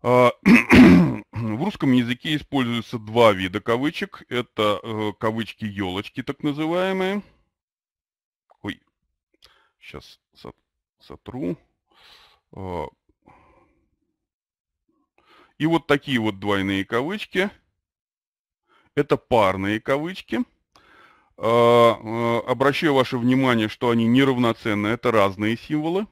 а, в русском языке используются два вида кавычек. Это э, кавычки елочки, так называемые. Ой, сейчас сотру. А. и вот такие вот двойные кавычки. Это парные кавычки. А, э, обращаю ваше внимание, что они неравноценны. Это разные символы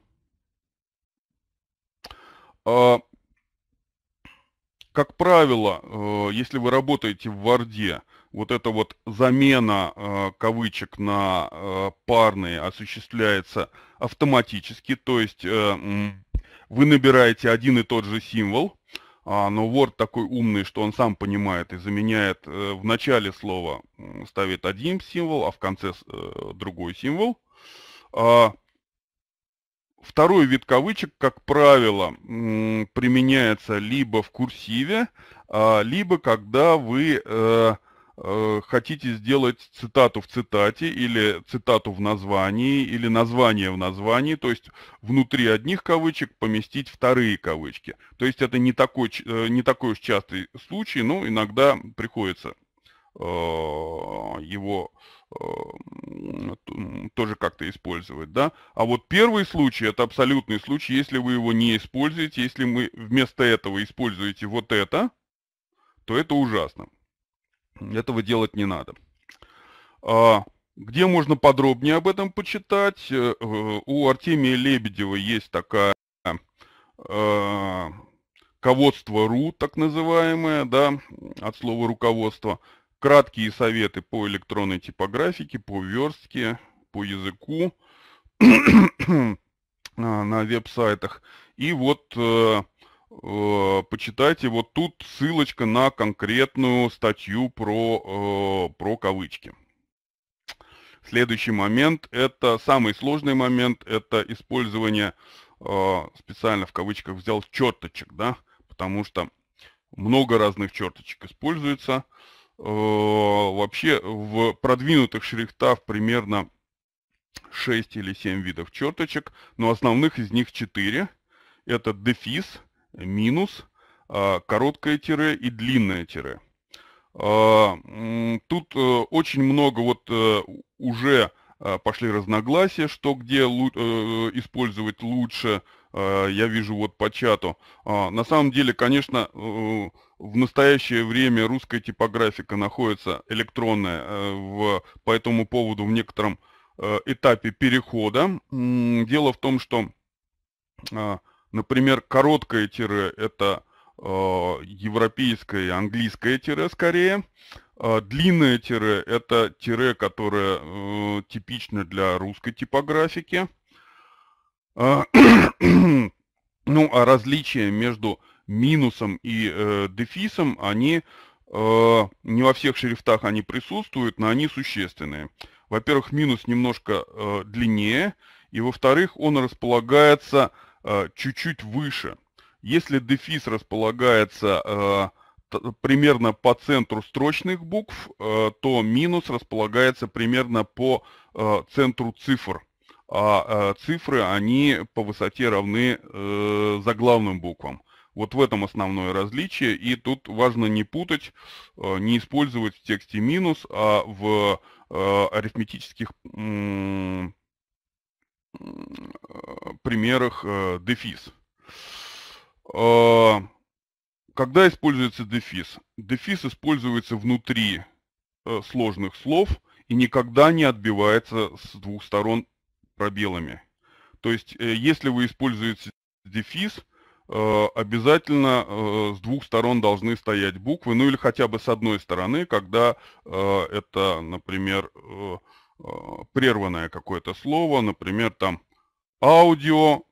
как правило, э, если вы работаете в Варде, вот эта вот замена э, кавычек на э, парные осуществляется автоматически, то есть вы набираете один и тот же символ, а, но Word такой умный, что он сам понимает и заменяет в начале слова, ставит один символ, а в конце другой символ. А, Второй вид кавычек, как правило, применяется либо в курсиве, а, либо когда вы э, э, хотите сделать цитату в цитате или цитату в названии или название в названии, то есть внутри одних кавычек поместить вторые кавычки. То есть это не такой, э, не такой уж частый случай, но иногда приходится его Э, тоже как-то использовать, да. А вот первый случай, это абсолютный случай, если вы его не используете, если мы вместо этого используете вот это, то это ужасно. Этого делать не надо. А, где можно подробнее об этом почитать? Э, у Артемия Лебедева есть такая э, ководство «Ководство.ру», так называемое, да, от слова «руководство», краткие советы по электронной типографике, по верстке, по языку на веб-сайтах. И вот э, э, почитайте, вот тут ссылочка на конкретную статью про, э, про кавычки. Следующий момент, это самый сложный момент, это использование, э, специально в кавычках взял, черточек, да, потому что много разных черточек используется. Э, вообще в продвинутых шрифтах примерно 6 или 7 видов черточек, но основных из них 4. Это дефис, минус, а, короткое тире и длинное тире. А, тут э, очень много вот э, уже а, пошли разногласия, что где использовать лучше – Э, я вижу вот по чату. А, на самом деле, конечно, э, в настоящее время русская типографика находится электронная э, в, по этому поводу в некотором этапе перехода. Дело в том, что, а, например, короткое тире – это а, европейское и английское тире скорее. Длинное тире – это тире, которое типично для русской типографики – а, ну, а различия между минусом и э, дефисом, они э, не во всех шрифтах они присутствуют, но они существенные. Во-первых, минус немножко э, длиннее, и во-вторых, он располагается э, чуть-чуть э, выше. Если дефис располагается э, примерно по центру строчных букв, э, то минус располагается примерно по э, центру цифр а э, цифры, они по высоте равны э, заглавным буквам. Вот в этом основное различие, и тут важно не путать, э, не использовать в тексте минус, а в арифметических примерах дефис. А, когда используется дефис? Дефис используется внутри сложных слов и никогда не отбивается с двух сторон пробелами. То есть, э, если вы используете дефис, э, обязательно э, с двух сторон должны стоять буквы, ну или хотя бы с одной стороны, когда это, например, прерванное какое-то слово, например, там аудио,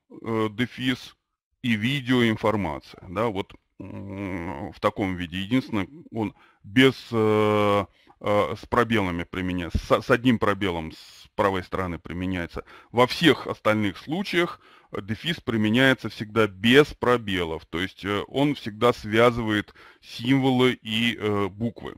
дефис и видеоинформация. Да, вот в таком виде. Единственное, он без, с пробелами применяется, с одним пробелом, с правой стороны применяется. Во всех остальных случаях э, дефис применяется всегда без пробелов, то есть э, он всегда связывает символы и э, буквы.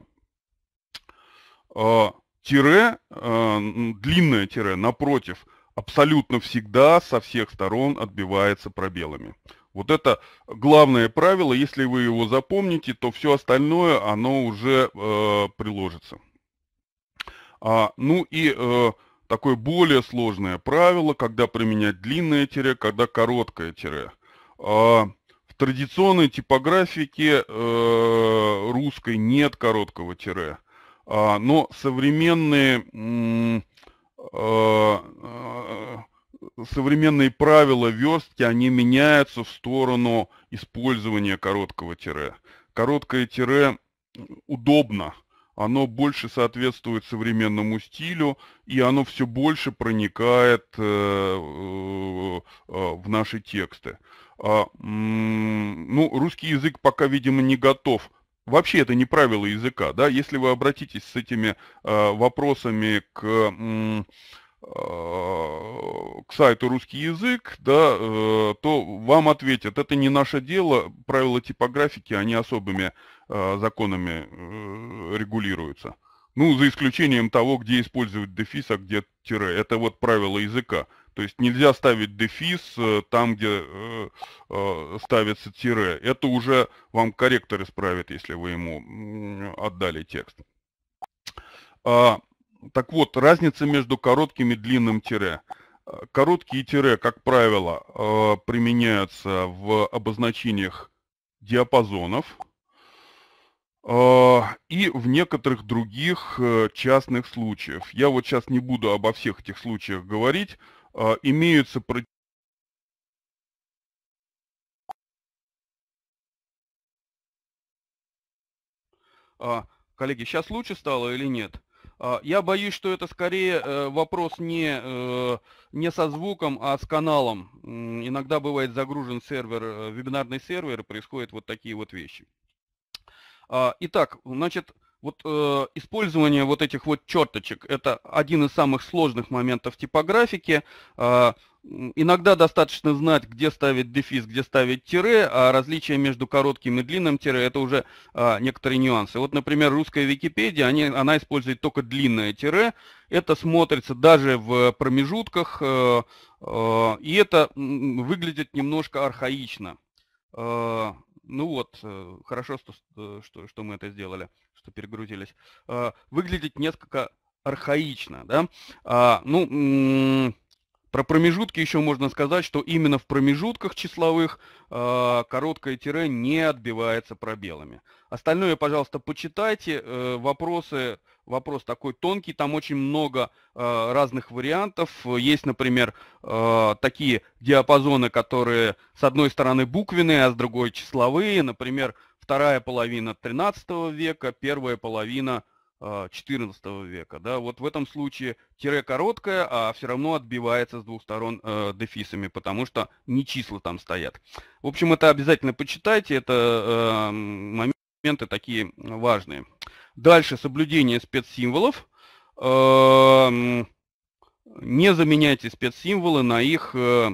А, тире, а, длинное тире напротив, абсолютно всегда со всех сторон отбивается пробелами. Вот это главное правило, если вы его запомните, то все остальное, оно уже э, приложится. А, ну и э, такое более сложное правило, когда применять длинное тире, когда короткое тире. А в традиционной типографике э, русской нет короткого тире, а, но современные, э, э, современные правила верстки, они меняются в сторону использования короткого тире. Короткое тире удобно, оно больше соответствует современному стилю, и оно все больше проникает э, э, э, в наши тексты. А, ну, русский язык пока, видимо, не готов вообще это не правило языка, да, если вы обратитесь с этими э, вопросами к, э, к сайту русский язык, да, э, то вам ответят, это не наше дело, правила типографики, они особыми Э, законами э, регулируется. Ну, за исключением того, где использовать дефис, а где тире. Это вот правило языка. То есть нельзя ставить дефис э, там, где ставится тире. Это уже вам корректор исправит, если вы ему отдали текст. А, так вот, разница между коротким и длинным тире. Короткие тире, как правило, применяются в обозначениях диапазонов – а, и в некоторых других э, частных случаях. Я вот сейчас не буду обо всех этих случаях говорить. А, имеются а, Коллеги, сейчас лучше стало или нет? Я боюсь, что это скорее э, вопрос не, э, не со звуком, а с каналом. Иногда бывает загружен сервер, вебинарный сервер, и происходят вот такие вот вещи. А, итак, значит, вот э, использование вот этих вот черточек – это один из самых сложных моментов типографики. Э, иногда достаточно знать, где ставить дефис, где ставить тире, а различие между коротким и длинным тире – это уже э, некоторые нюансы. Вот, например, русская Википедия, они, она использует только длинное тире. Это смотрится даже в промежутках, э, э, и это выглядит немножко архаично. Ну вот, э, хорошо, что, э, что, что мы это сделали, что перегрузились. Э, Выглядит несколько архаично, да? А, ну, про промежутки еще можно сказать, что именно в промежутках числовых э, короткое тире не отбивается пробелами. Остальное, пожалуйста, почитайте. вопросы вопрос такой тонкий, там очень много э, разных вариантов. Есть, например, э, такие диапазоны, которые с одной стороны буквенные, а с другой числовые. Например, вторая половина 13 века, первая половина 14 э, века. Да? Вот в этом случае тире короткое, а все равно отбивается с двух сторон э, дефисами, потому что не числа там стоят. В общем, это обязательно почитайте, это э, моменты такие важные. Дальше соблюдение спецсимволов. Эм, не заменяйте спецсимволы на их э,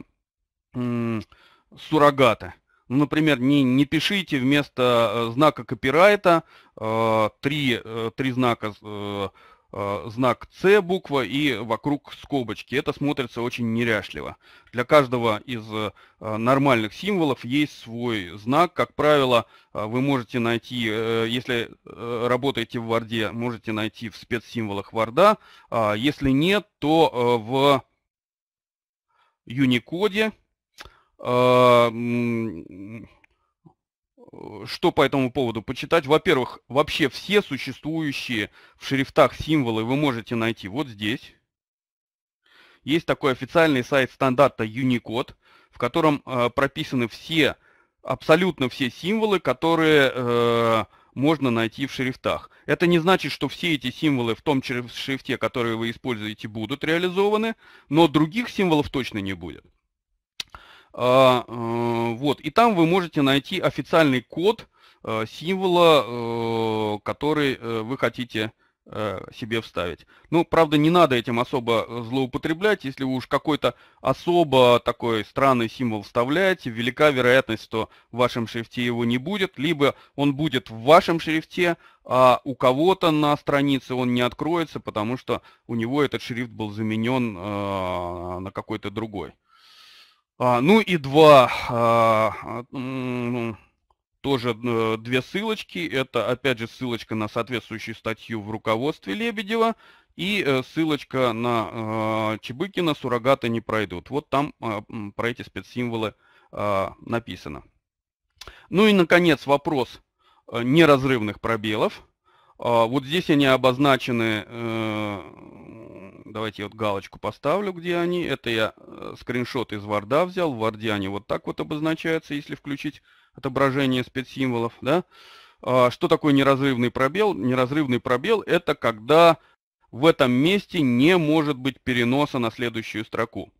суррогаты. Ну, например, не, не пишите вместо э, знака копирайта э, три, э, три знака э, Э, знак С буква и вокруг скобочки. Это смотрится очень неряшливо. Для каждого из э, нормальных символов есть свой знак. Как правило, э, вы можете найти, если работаете в Варде, можете найти в спецсимволах Варда. А если нет, то в Unicode Э, что по этому поводу почитать? Во-первых, вообще все существующие в шрифтах символы вы можете найти вот здесь. Есть такой официальный сайт стандарта Unicode, в котором э, прописаны все, абсолютно все символы, которые э, можно найти в шрифтах. Это не значит, что все эти символы в том шрифте, который вы используете, будут реализованы, но других символов точно не будет. А, э, вот, и там вы можете найти официальный код э, символа, э, который вы хотите себе вставить. Ну, правда, не надо этим особо злоупотреблять. Если вы уж какой-то особо такой странный символ вставляете, велика вероятность, что в вашем шрифте его не будет, либо он будет в вашем шрифте, а у кого-то на странице он не откроется, потому что у него этот шрифт был заменен э, на какой-то другой. А, ну и два, а, а тоже э, две ссылочки. Это опять же ссылочка на соответствующую статью в руководстве Лебедева и э, ссылочка на э, Чебыкина «Суррогаты не пройдут». Вот там э, про эти спецсимволы э, написано. Ну и, наконец, вопрос э, неразрывных пробелов. Вот здесь они обозначены Давайте я вот галочку поставлю, где они. Это я э, скриншот из Варда взял. В Варде они вот так вот обозначаются, если включить отображение спецсимволов. Да? А, что такое неразрывный пробел? Неразрывный пробел – это когда в этом месте не может быть переноса на следующую строку.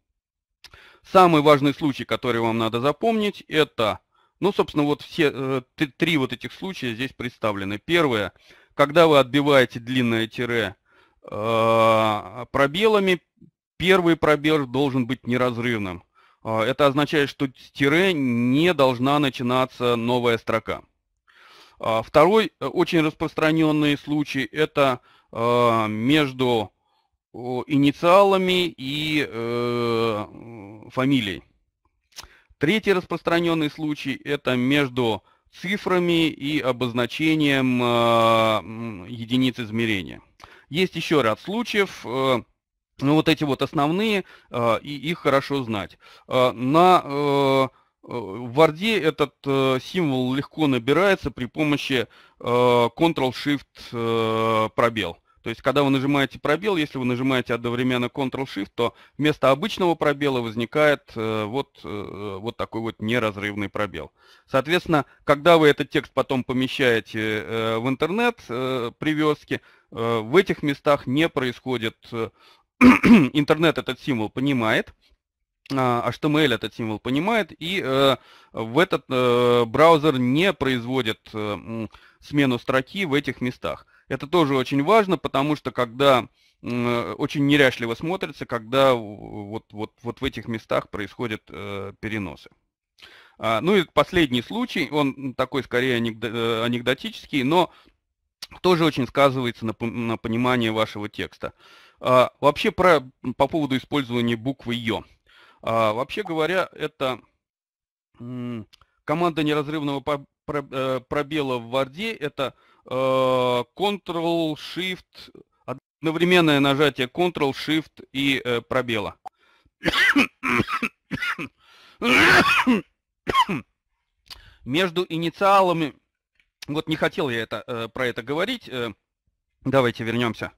Самый важный случай, который вам надо запомнить, это, ну, собственно, вот все э, три вот этих случая здесь представлены. Первое, когда вы отбиваете длинное тире – Э, пробелами первый пробел должен быть неразрывным. Э, это означает, что с тире не должна начинаться новая строка. Э, второй очень распространенный случай – это между инициалами и фамилией. Третий распространенный случай – это между цифрами и обозначением единиц измерения. Есть еще ряд случаев, э, ну вот эти вот основные, э, и их хорошо знать. Э, на в Варде этот символ легко набирается при помощи Ctrl-Shift пробел. То есть, когда вы нажимаете пробел, если вы нажимаете одновременно Ctrl-Shift, то вместо обычного пробела возникает вот, вот такой вот неразрывный пробел. Соответственно, когда вы этот текст потом помещаете в интернет при вёске, Э, в этих местах не происходит, э, интернет этот символ понимает, а, HTML этот символ понимает, и э, в этот браузер не производит смену строки в этих местах. Это тоже очень важно, потому что когда очень неряшливо смотрится, когда вот, вот, вот в этих местах происходят переносы. А, ну и последний случай, он такой скорее анекдотический, но тоже очень сказывается на, на понимание вашего текста. А, вообще про, по поводу использования буквы «ё». А, вообще говоря, это м, команда неразрывного по, про, э, пробела в Варде, это э, Ctrl-Shift, одновременное нажатие Ctrl-Shift и э, пробела. Между инициалами вот не хотел я это, э, про это говорить. Э, давайте вернемся.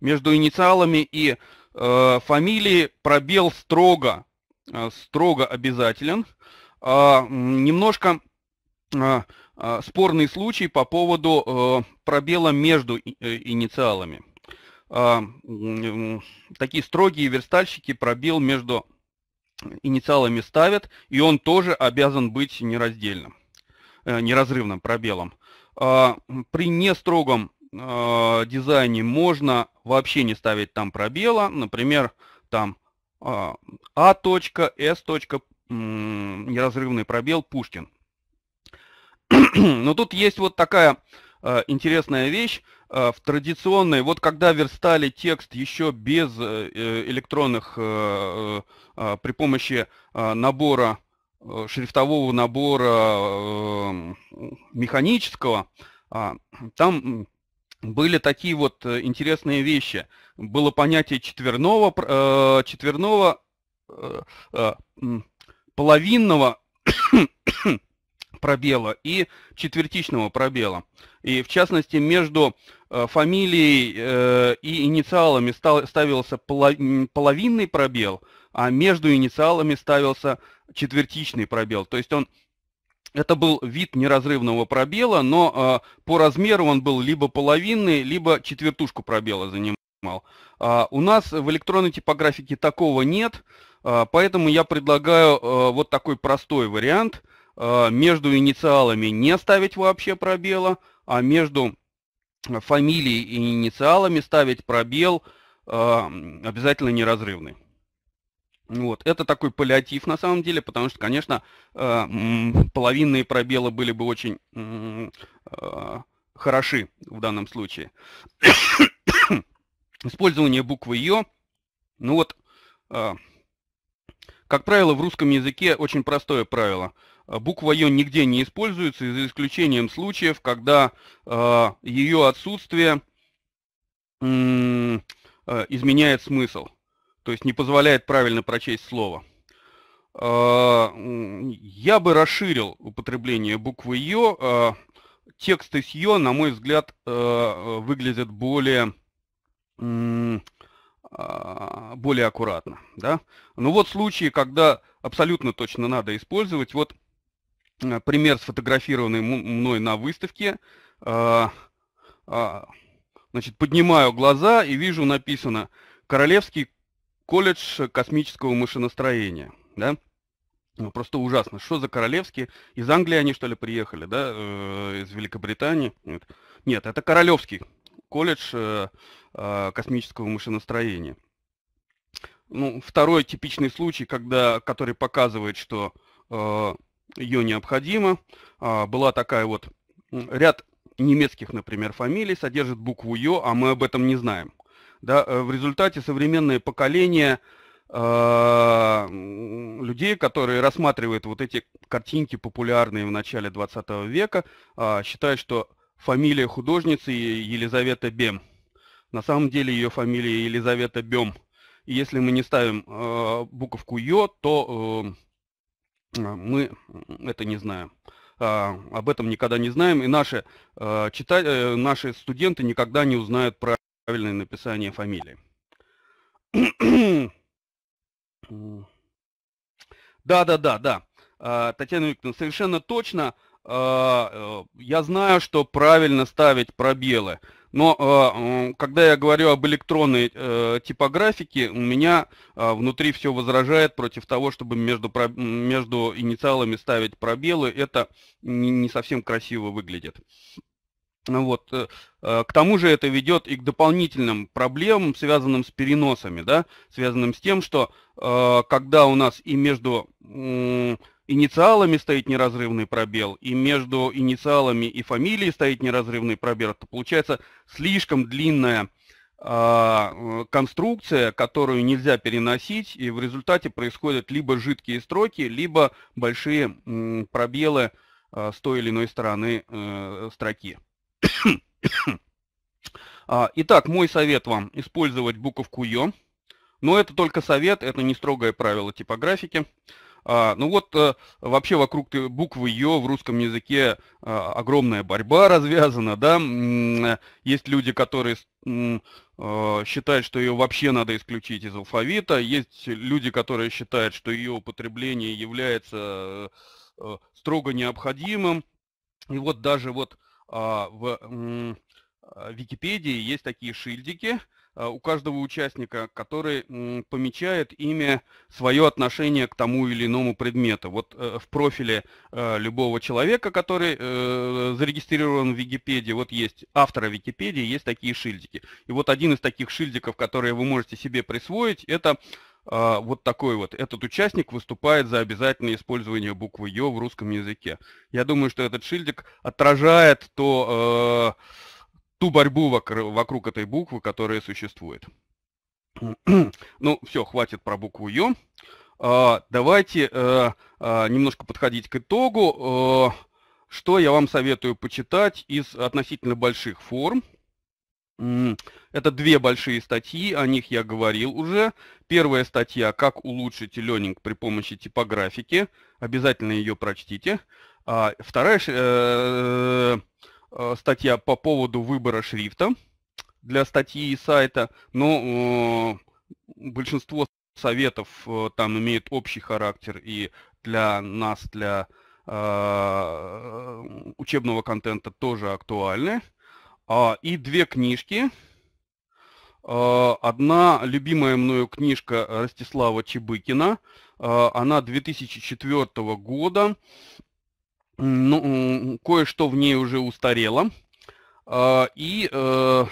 Между инициалами и э, фамилией пробел строго, э, строго обязателен. Э, немножко э, э, спорный случай по поводу э, пробела между и, э, инициалами. Э, э, такие строгие верстальщики пробел между инициалами ставят, и он тоже обязан быть нераздельным, э, неразрывным пробелом. А, при нестрогом а, дизайне можно вообще не ставить там пробела, например, там А, а точка, С точка, неразрывный пробел Пушкин. Но тут есть вот такая интересная вещь. В традиционной, вот когда верстали текст еще без э, э, электронных, э, при помощи набора Э, шрифтового набора э, механического, а, там были такие вот э, интересные вещи. Было понятие четверного, четверного половинного пробела и четвертичного пробела. И в частности между фамилией и инициалами ставился половинный пробел, а между инициалами ставился четвертичный пробел. То есть он это был вид неразрывного пробела, но э, по размеру он был либо половинный, либо четвертушку пробела занимал. Э, у нас в электронной типографике такого нет, э, поэтому я предлагаю э, вот такой простой вариант. Э, между инициалами не ставить вообще пробела, а между фамилией и инициалами ставить пробел э, обязательно неразрывный. Вот. Это такой паллиатив на самом деле, потому что, конечно, э, половинные пробелы были бы очень э, хороши в данном случае. Использование буквы «ё». Ну вот, э, как правило, в русском языке очень простое правило. Буква «ё» нигде не используется, за исключением случаев, когда ее отсутствие изменяет смысл то есть не позволяет правильно прочесть слово. А, я бы расширил употребление буквы «ё». А, тексты с «ё», на мой взгляд, а, выглядят более, более аккуратно. Да? но ну вот случаи, когда абсолютно точно надо использовать. Вот пример, сфотографированный мной на выставке. Значит, поднимаю глаза и вижу написано «Королевский колледж э, космического машиностроения, да? Ну, просто ужасно. Что за королевские? Из Англии они, что ли, приехали, да? Э, из Великобритании? Нет, Нет это Королевский колледж э, а, космического машиностроения. Ну, второй типичный случай, когда, который показывает, что э, ее необходимо. А, была такая вот ряд немецких, например, фамилий содержит букву Ё, а мы об этом не знаем. Да, э, в результате современное поколение э, людей, которые рассматривают вот эти картинки, популярные в начале 20 века, а, считают, что фамилия художницы Елизавета Бем. На самом деле ее фамилия Елизавета Бем. И если мы не ставим э, буковку Ё, то мы это не знаем. А, об этом никогда не знаем, и наши, читать, наши студенты никогда не узнают про правильное написание фамилии. Да, да, да, да. Татьяна Викторовна, совершенно точно. А, э, я знаю, что правильно ставить пробелы. Но а, когда я говорю об электронной э, типографике, у меня а, внутри все возражает против того, чтобы между, между инициалами ставить пробелы. Это не совсем красиво выглядит. Ну вот. Э, э, к тому же это ведет и к дополнительным проблемам, связанным с переносами, да, связанным с тем, что э, когда у нас и между инициалами стоит неразрывный пробел, и между инициалами и фамилией стоит неразрывный пробел, то получается слишком длинная а, конструкция, которую нельзя переносить, и в результате происходят либо жидкие строки, либо большие пробелы с той или иной стороны строки. А, итак, мой совет вам использовать буковку Ё. Но это только совет, это не строгое правило типографики. А, ну вот а, вообще вокруг буквы Ё в русском языке а, огромная борьба развязана, да. Э, есть люди, которые э, считают, что ее вообще надо исключить из алфавита. Есть люди, которые считают, что ее употребление является строго необходимым. И вот даже вот а, в а, Википедии есть такие шильдики а, у каждого участника, который помечает имя, свое отношение к тому или иному предмету. Вот э, в профиле э, любого человека, который э, зарегистрирован в Википедии, вот есть автора Википедии, есть такие шильдики. И вот один из таких шильдиков, которые вы можете себе присвоить, это а, вот такой вот. Этот участник выступает за обязательное использование буквы «ё» в русском языке. Я думаю, что этот шильдик отражает то, э, ту борьбу вокруг этой буквы, которая существует. ну, все, хватит про букву «ё». Э, давайте э, а, немножко подходить к итогу. Э, что я вам советую почитать из относительно больших форм – это две большие статьи, о них я говорил уже. Первая статья «Как улучшить ленинг при помощи типографики». Обязательно ее прочтите. А вторая э, э, статья по поводу выбора шрифта для статьи и сайта. Но ну, э, большинство советов э, там имеют общий характер и для нас, для э, учебного контента тоже актуальны. А, и две книжки. А, одна любимая мною книжка Ростислава Чебыкина. А, она 2004 года. Ну, кое-что в ней уже устарело. И э, э,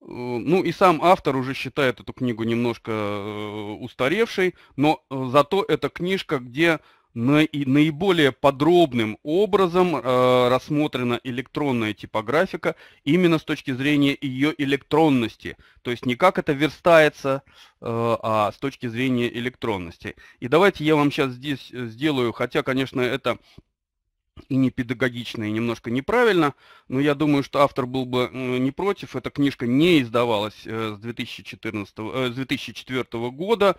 ну и сам автор уже считает эту книгу немножко э, устаревшей, но зато это книжка, где наиболее подробным образом э, рассмотрена электронная типографика именно с точки зрения ее электронности. То есть не как это верстается, э, а с точки зрения электронности. И давайте я вам сейчас здесь э, сделаю, хотя, конечно, это и не педагогично, и немножко неправильно, но я думаю, что автор был бы не против. Эта книжка не издавалась с, 2014, с 2004 года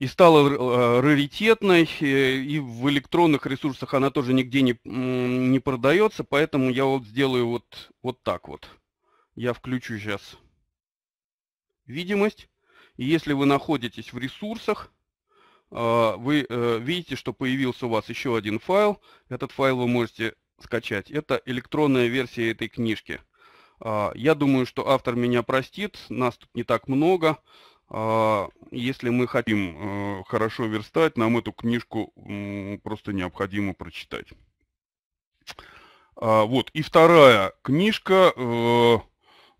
и стала э, раритетной, э, и в электронных ресурсах она тоже нигде не, не продается, поэтому я вот сделаю вот, вот так вот. Я включу сейчас видимость, и если вы находитесь в ресурсах, а, вы э, видите, что появился у вас еще один файл. Этот файл вы можете скачать. Это электронная версия этой книжки. А, я думаю, что автор меня простит, нас тут не так много. А, если мы хотим э, хорошо верстать, нам эту книжку просто необходимо прочитать. А, вот, и вторая книжка, э,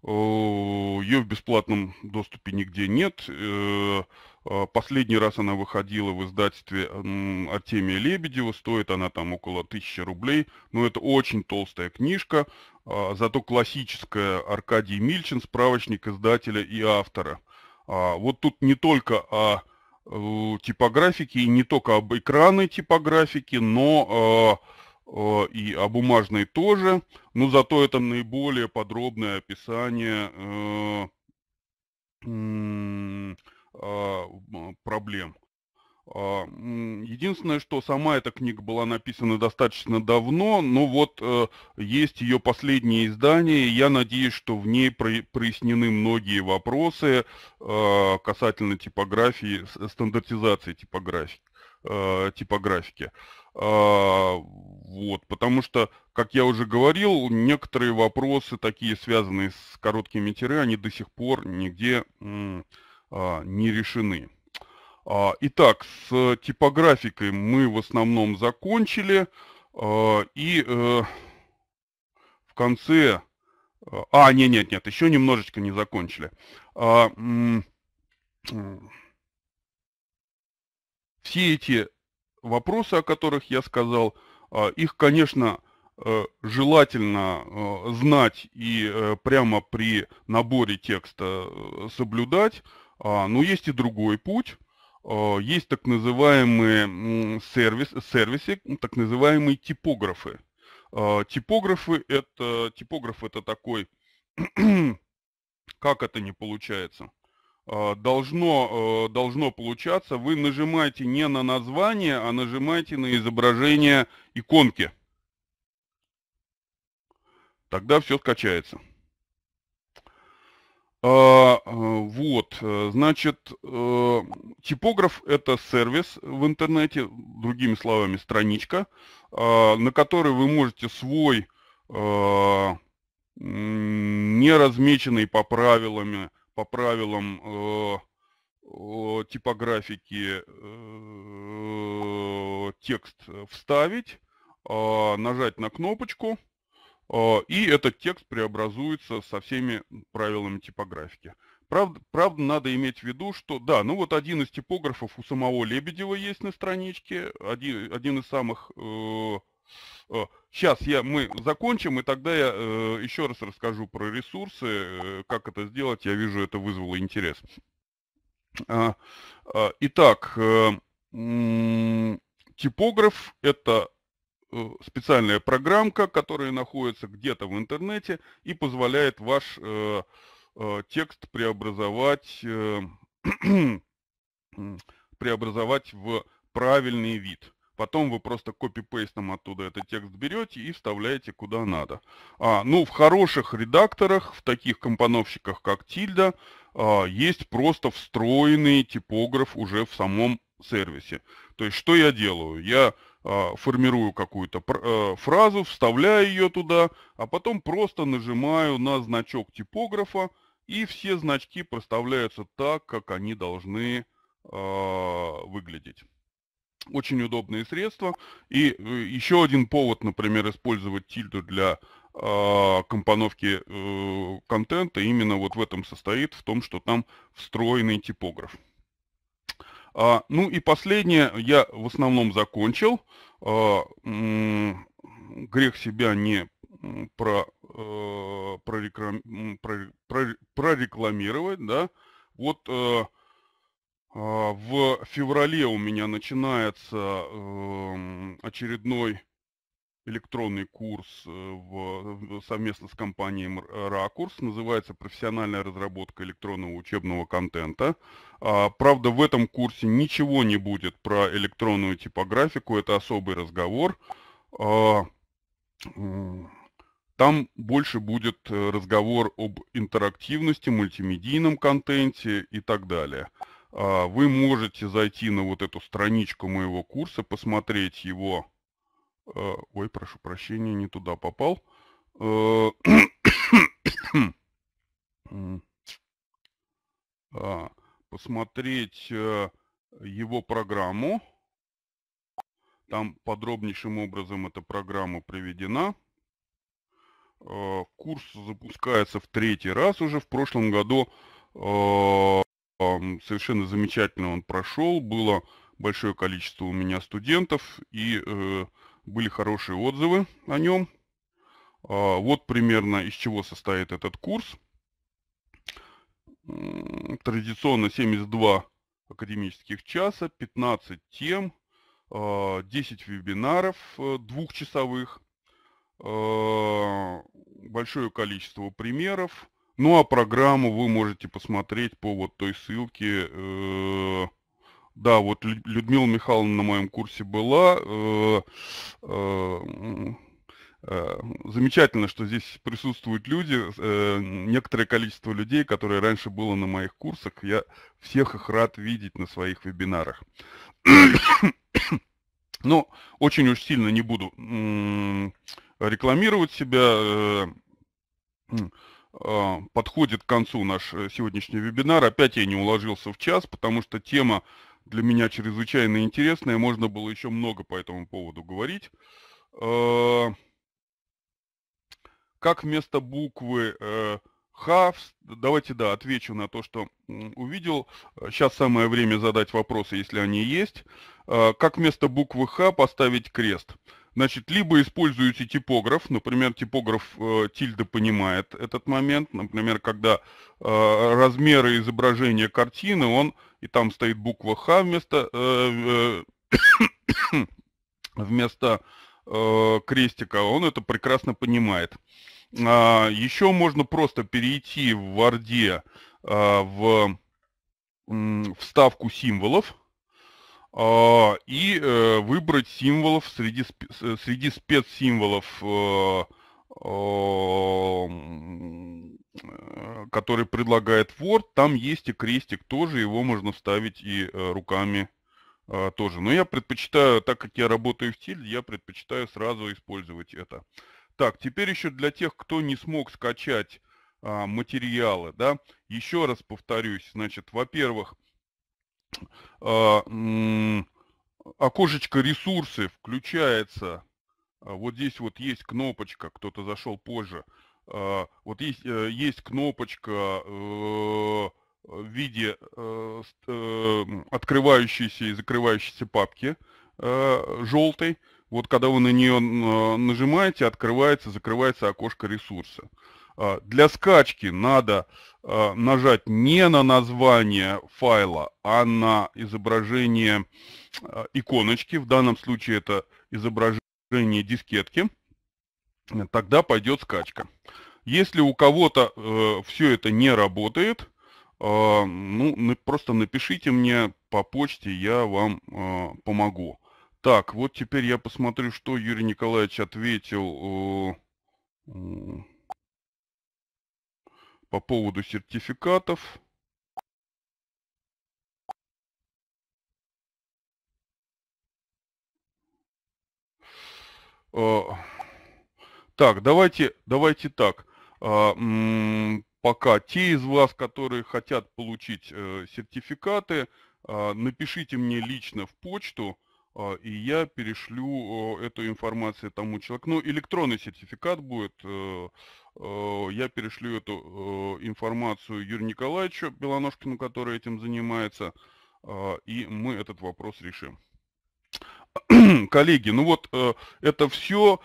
ее в бесплатном доступе нигде нет. Э, а, последний раз она выходила в издательстве Артемия Лебедева, стоит она там около 1000 рублей, но это очень толстая книжка, зато классическая Аркадий Мильчин, справочник издателя и автора – а, вот тут не только о э, типографике, и не только об экранной типографике, но э, и о бумажной тоже, но зато это наиболее подробное описание э, а, проблем. А, единственное, что сама эта книга была написана достаточно давно, но вот э, есть ее последнее издание, я надеюсь, что в ней прояснены многие вопросы а, касательно типографии, стандартизации а, типографики. типографики. Вот, потому что, как я уже говорил, некоторые вопросы, такие связанные с короткими тире, они до сих пор нигде не решены. А, итак, с типографикой мы в основном закончили. А, и э, в конце... А, а нет, нет, нет, еще немножечко не закончили. Все эти вопросы, о которых я сказал, их, конечно, э, желательно э, знать и прямо при наборе текста соблюдать, но есть и другой путь – Э, есть так называемые сервис, сервисы, так называемые типографы. Э, типографы это, типограф это такой, как это не получается? Э, должно, должно получаться, вы нажимаете не на название, а нажимаете на изображение иконки. Тогда все скачается. А, э, вот, э, значит, э, типограф – это сервис в интернете, другими словами, страничка, а, на которой вы можете свой а, неразмеченный по правилам, по правилам типографики текст вставить, нажать на кнопочку – а, и этот текст преобразуется со всеми правилами типографики. Правда, правда, надо иметь в виду, что да, ну вот один из типографов у самого Лебедева есть на страничке, один, один из самых... Э, э, сейчас я, мы закончим, и тогда я э, еще раз расскажу про ресурсы, э, как это сделать, я вижу, это вызвало интерес. Э, э, итак, э, э, типограф это Э, специальная программка, которая находится где-то в интернете и позволяет ваш э, э, текст преобразовать, э, преобразовать в правильный вид. Потом вы просто копипейстом оттуда этот текст берете и вставляете куда надо. А, ну, в хороших редакторах, в таких компоновщиках, как Тильда, а, есть просто встроенный типограф уже в самом сервисе. То есть, что я делаю? Я а, формирую какую-то э, фразу, вставляю ее туда, а потом просто нажимаю на значок типографа, и все значки проставляются так, как они должны а, выглядеть. Очень удобные средства. И э, еще один повод, например, использовать тильду для а, компоновки э, контента именно вот в этом состоит, в том, что там встроенный типограф. А, ну и последнее, я в основном закончил. А, грех себя не про, э, прореклам, про, про, прорекламировать, да. Вот э, э, в феврале у меня начинается э, очередной электронный курс э, в, совместно с компанией э, «Ракурс». Называется «Профессиональная разработка электронного учебного контента». А, правда, в этом курсе ничего не будет про электронную типографику, это особый разговор. А, там больше будет э, разговор об интерактивности, мультимедийном контенте и так далее. А, вы можете зайти на вот эту страничку моего курса, посмотреть его Э, ой, прошу прощения, не туда попал. Э, а, посмотреть э, его программу. Там подробнейшим образом эта программа приведена. Курс запускается в третий раз уже. В прошлом году совершенно замечательно он прошел. Было большое количество у меня студентов и были хорошие отзывы о нем. А, вот примерно из чего состоит этот курс. Традиционно 72 академических часа, 15 тем, 10 а, вебинаров э, двухчасовых, а, большое количество примеров. Ну а программу вы можете посмотреть по вот той ссылке э, да, вот Людмила Михайловна на моем курсе была. Э, э, э, замечательно, что здесь присутствуют люди, некоторое количество людей, которые раньше было на моих курсах, я всех их рад видеть на своих вебинарах. Но очень уж сильно не буду рекламировать себя. А, подходит к концу наш сегодняшний вебинар. Опять я не уложился в час, потому что тема для меня чрезвычайно интересное. Можно было еще много по этому поводу говорить. Э, как вместо буквы э, Х, давайте, да, отвечу на то, что увидел. Сейчас самое время задать вопросы, если они есть. Э, как вместо буквы Х поставить крест? Крест. Значит, либо используете типограф, например, типограф э, тильда понимает этот момент, например, когда э, размеры изображения картины, он, и там стоит буква Х вместо, э, э вместо э, крестика, он это прекрасно понимает. А, еще можно просто перейти в Варде а, э, в вставку символов, а, и э, выбрать символов среди, среди спецсимволов, э, э, которые предлагает Word. Там есть и крестик тоже, его можно вставить и руками тоже. Но я предпочитаю, так как я работаю в стиле, я предпочитаю сразу использовать это. Так, теперь еще для тех, кто не смог скачать а, материалы, да, еще раз повторюсь, значит, во-первых, а, окошечко ресурсы включается. А, вот здесь вот есть кнопочка, кто-то зашел позже. А, вот есть, э, есть кнопочка э, в виде э, открывающейся и закрывающейся папки желтой. Вот когда вы на нее нажимаете, открывается, закрывается окошко ресурса. А, для скачки надо а, нажать не на название файла, а на изображение а, иконочки. В данном случае это изображение дискетки. Тогда пойдет скачка. Если у кого-то э, все это не работает, э, ну, просто напишите мне по почте, я вам э, помогу. Так, вот теперь я посмотрю, что Юрий Николаевич ответил. Э, по поводу сертификатов. А, так, давайте, давайте так. А, пока те из вас, которые хотят получить э, сертификаты, а, напишите мне лично в почту, а, и я перешлю э, эту информацию тому человеку. Ну, электронный сертификат будет. Э, э, я перешлю эту информацию Юрию Николаевичу Белоножкину, который этим занимается, а, и мы этот вопрос решим. Коллеги, ну вот это все.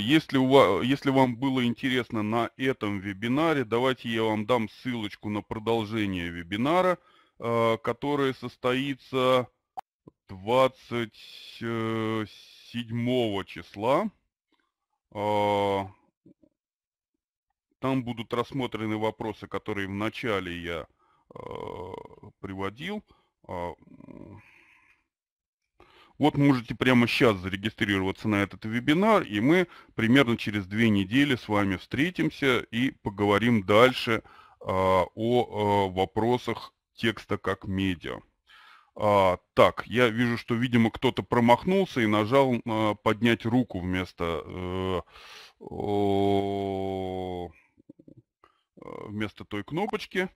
Если, у вас, если вам было интересно на этом вебинаре, давайте я вам дам ссылочку на продолжение вебинара, которое состоится 27 э, числа а, там будут рассмотрены вопросы, которые в начале я а, приводил. А, вот можете прямо сейчас зарегистрироваться на этот вебинар, и мы примерно через две недели с вами встретимся и поговорим дальше а, о, о э, вопросах текста как медиа. А, так, я вижу, что, видимо, кто-то промахнулся и нажал а, поднять руку вместо, э, о, э, вместо той кнопочки.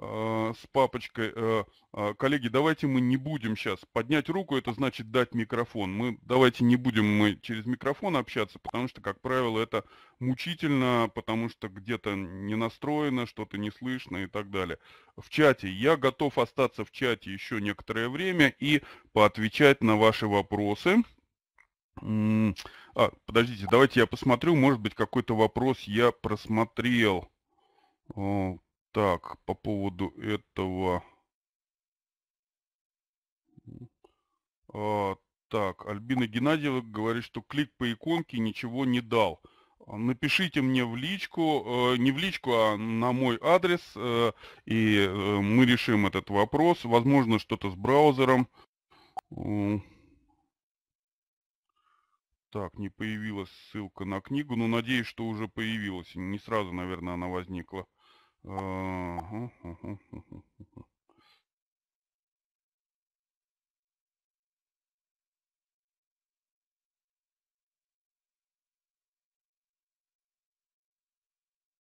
А, с папочкой, э, а, коллеги, давайте мы не будем сейчас поднять руку, это значит дать микрофон. Мы давайте не будем мы через микрофон общаться, потому что, как правило, это мучительно, потому что где-то не настроено, что-то не слышно и так далее. В чате. Я готов остаться в чате еще некоторое время и поотвечать на ваши вопросы. А, подождите, давайте я посмотрю, может быть, какой-то вопрос я просмотрел. Так, по поводу этого... А, так, Альбина Геннадьева говорит, что клик по иконке ничего не дал. А, напишите мне в личку, э, не в личку, а на мой адрес, э, и э, мы решим этот вопрос. Возможно, что-то с браузером. Так, не появилась ссылка на книгу, но надеюсь, что уже появилась. Не сразу, наверное, она возникла. Uh -huh.